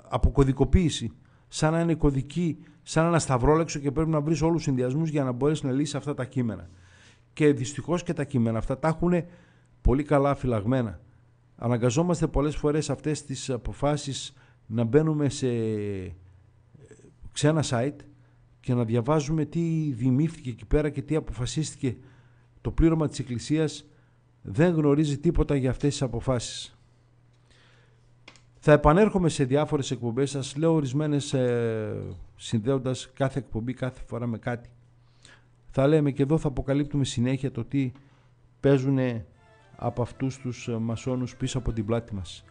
αποκωδικοποίηση, σαν να είναι κωδική, σαν ένα σταυρόλεξο και πρέπει να βρεις όλους τους συνδυασμούς για να μπορέσεις να λύσεις αυτά τα κείμενα. Και δυστυχώς και τα κείμενα αυτά τα έχουν πολύ καλά φυλαγμένα. Αναγκαζόμαστε πολλές φορές αυτές τις αποφάσεις να μπαίνουμε σε ε, ξένα site και να διαβάζουμε τι δημιούργησε εκεί πέρα και τι αποφασίστηκε. Το πλήρωμα της Εκκλησίας δεν γνωρίζει τίποτα για αυτές τις αποφάσεις. Θα επανέρχομαι σε διάφορες εκπομπές, σας λέω ορισμένες, ε, συνδέοντας κάθε εκπομπή κάθε φορά με κάτι. Θα λέμε και εδώ θα αποκαλύπτουμε συνέχεια το τι παίζουν από αυτούς τους ε, μασόνους πίσω από την πλάτη μας.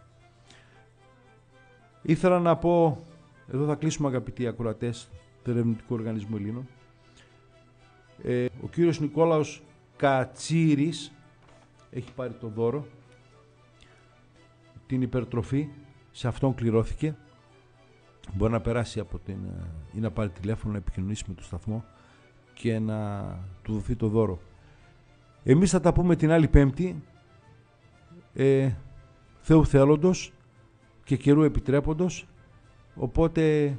Ήθελα να πω, εδώ θα κλείσουμε αγαπητοί ακροατές, του Ερευνητικού Οργανισμού Ελλήνων. Ε, ο κύριος Νικόλαος Κατσίρης έχει πάρει το δώρο, την υπερτροφή, σε αυτόν κληρώθηκε. Μπορεί να περάσει από την, ε, ή να πάρει τηλέφωνο, να επικοινωνήσει με τον σταθμό και να του δοθεί το δώρο. Εμείς θα τα πούμε την άλλη πέμπτη, ε, Θεού θέλοντος και καιρού επιτρέποντος, οπότε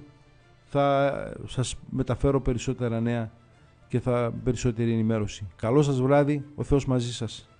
θα σας μεταφέρω περισσότερα νέα και θα περισσότερη ενημέρωση. Καλό σας βράδυ, ο Θεός μαζί σας.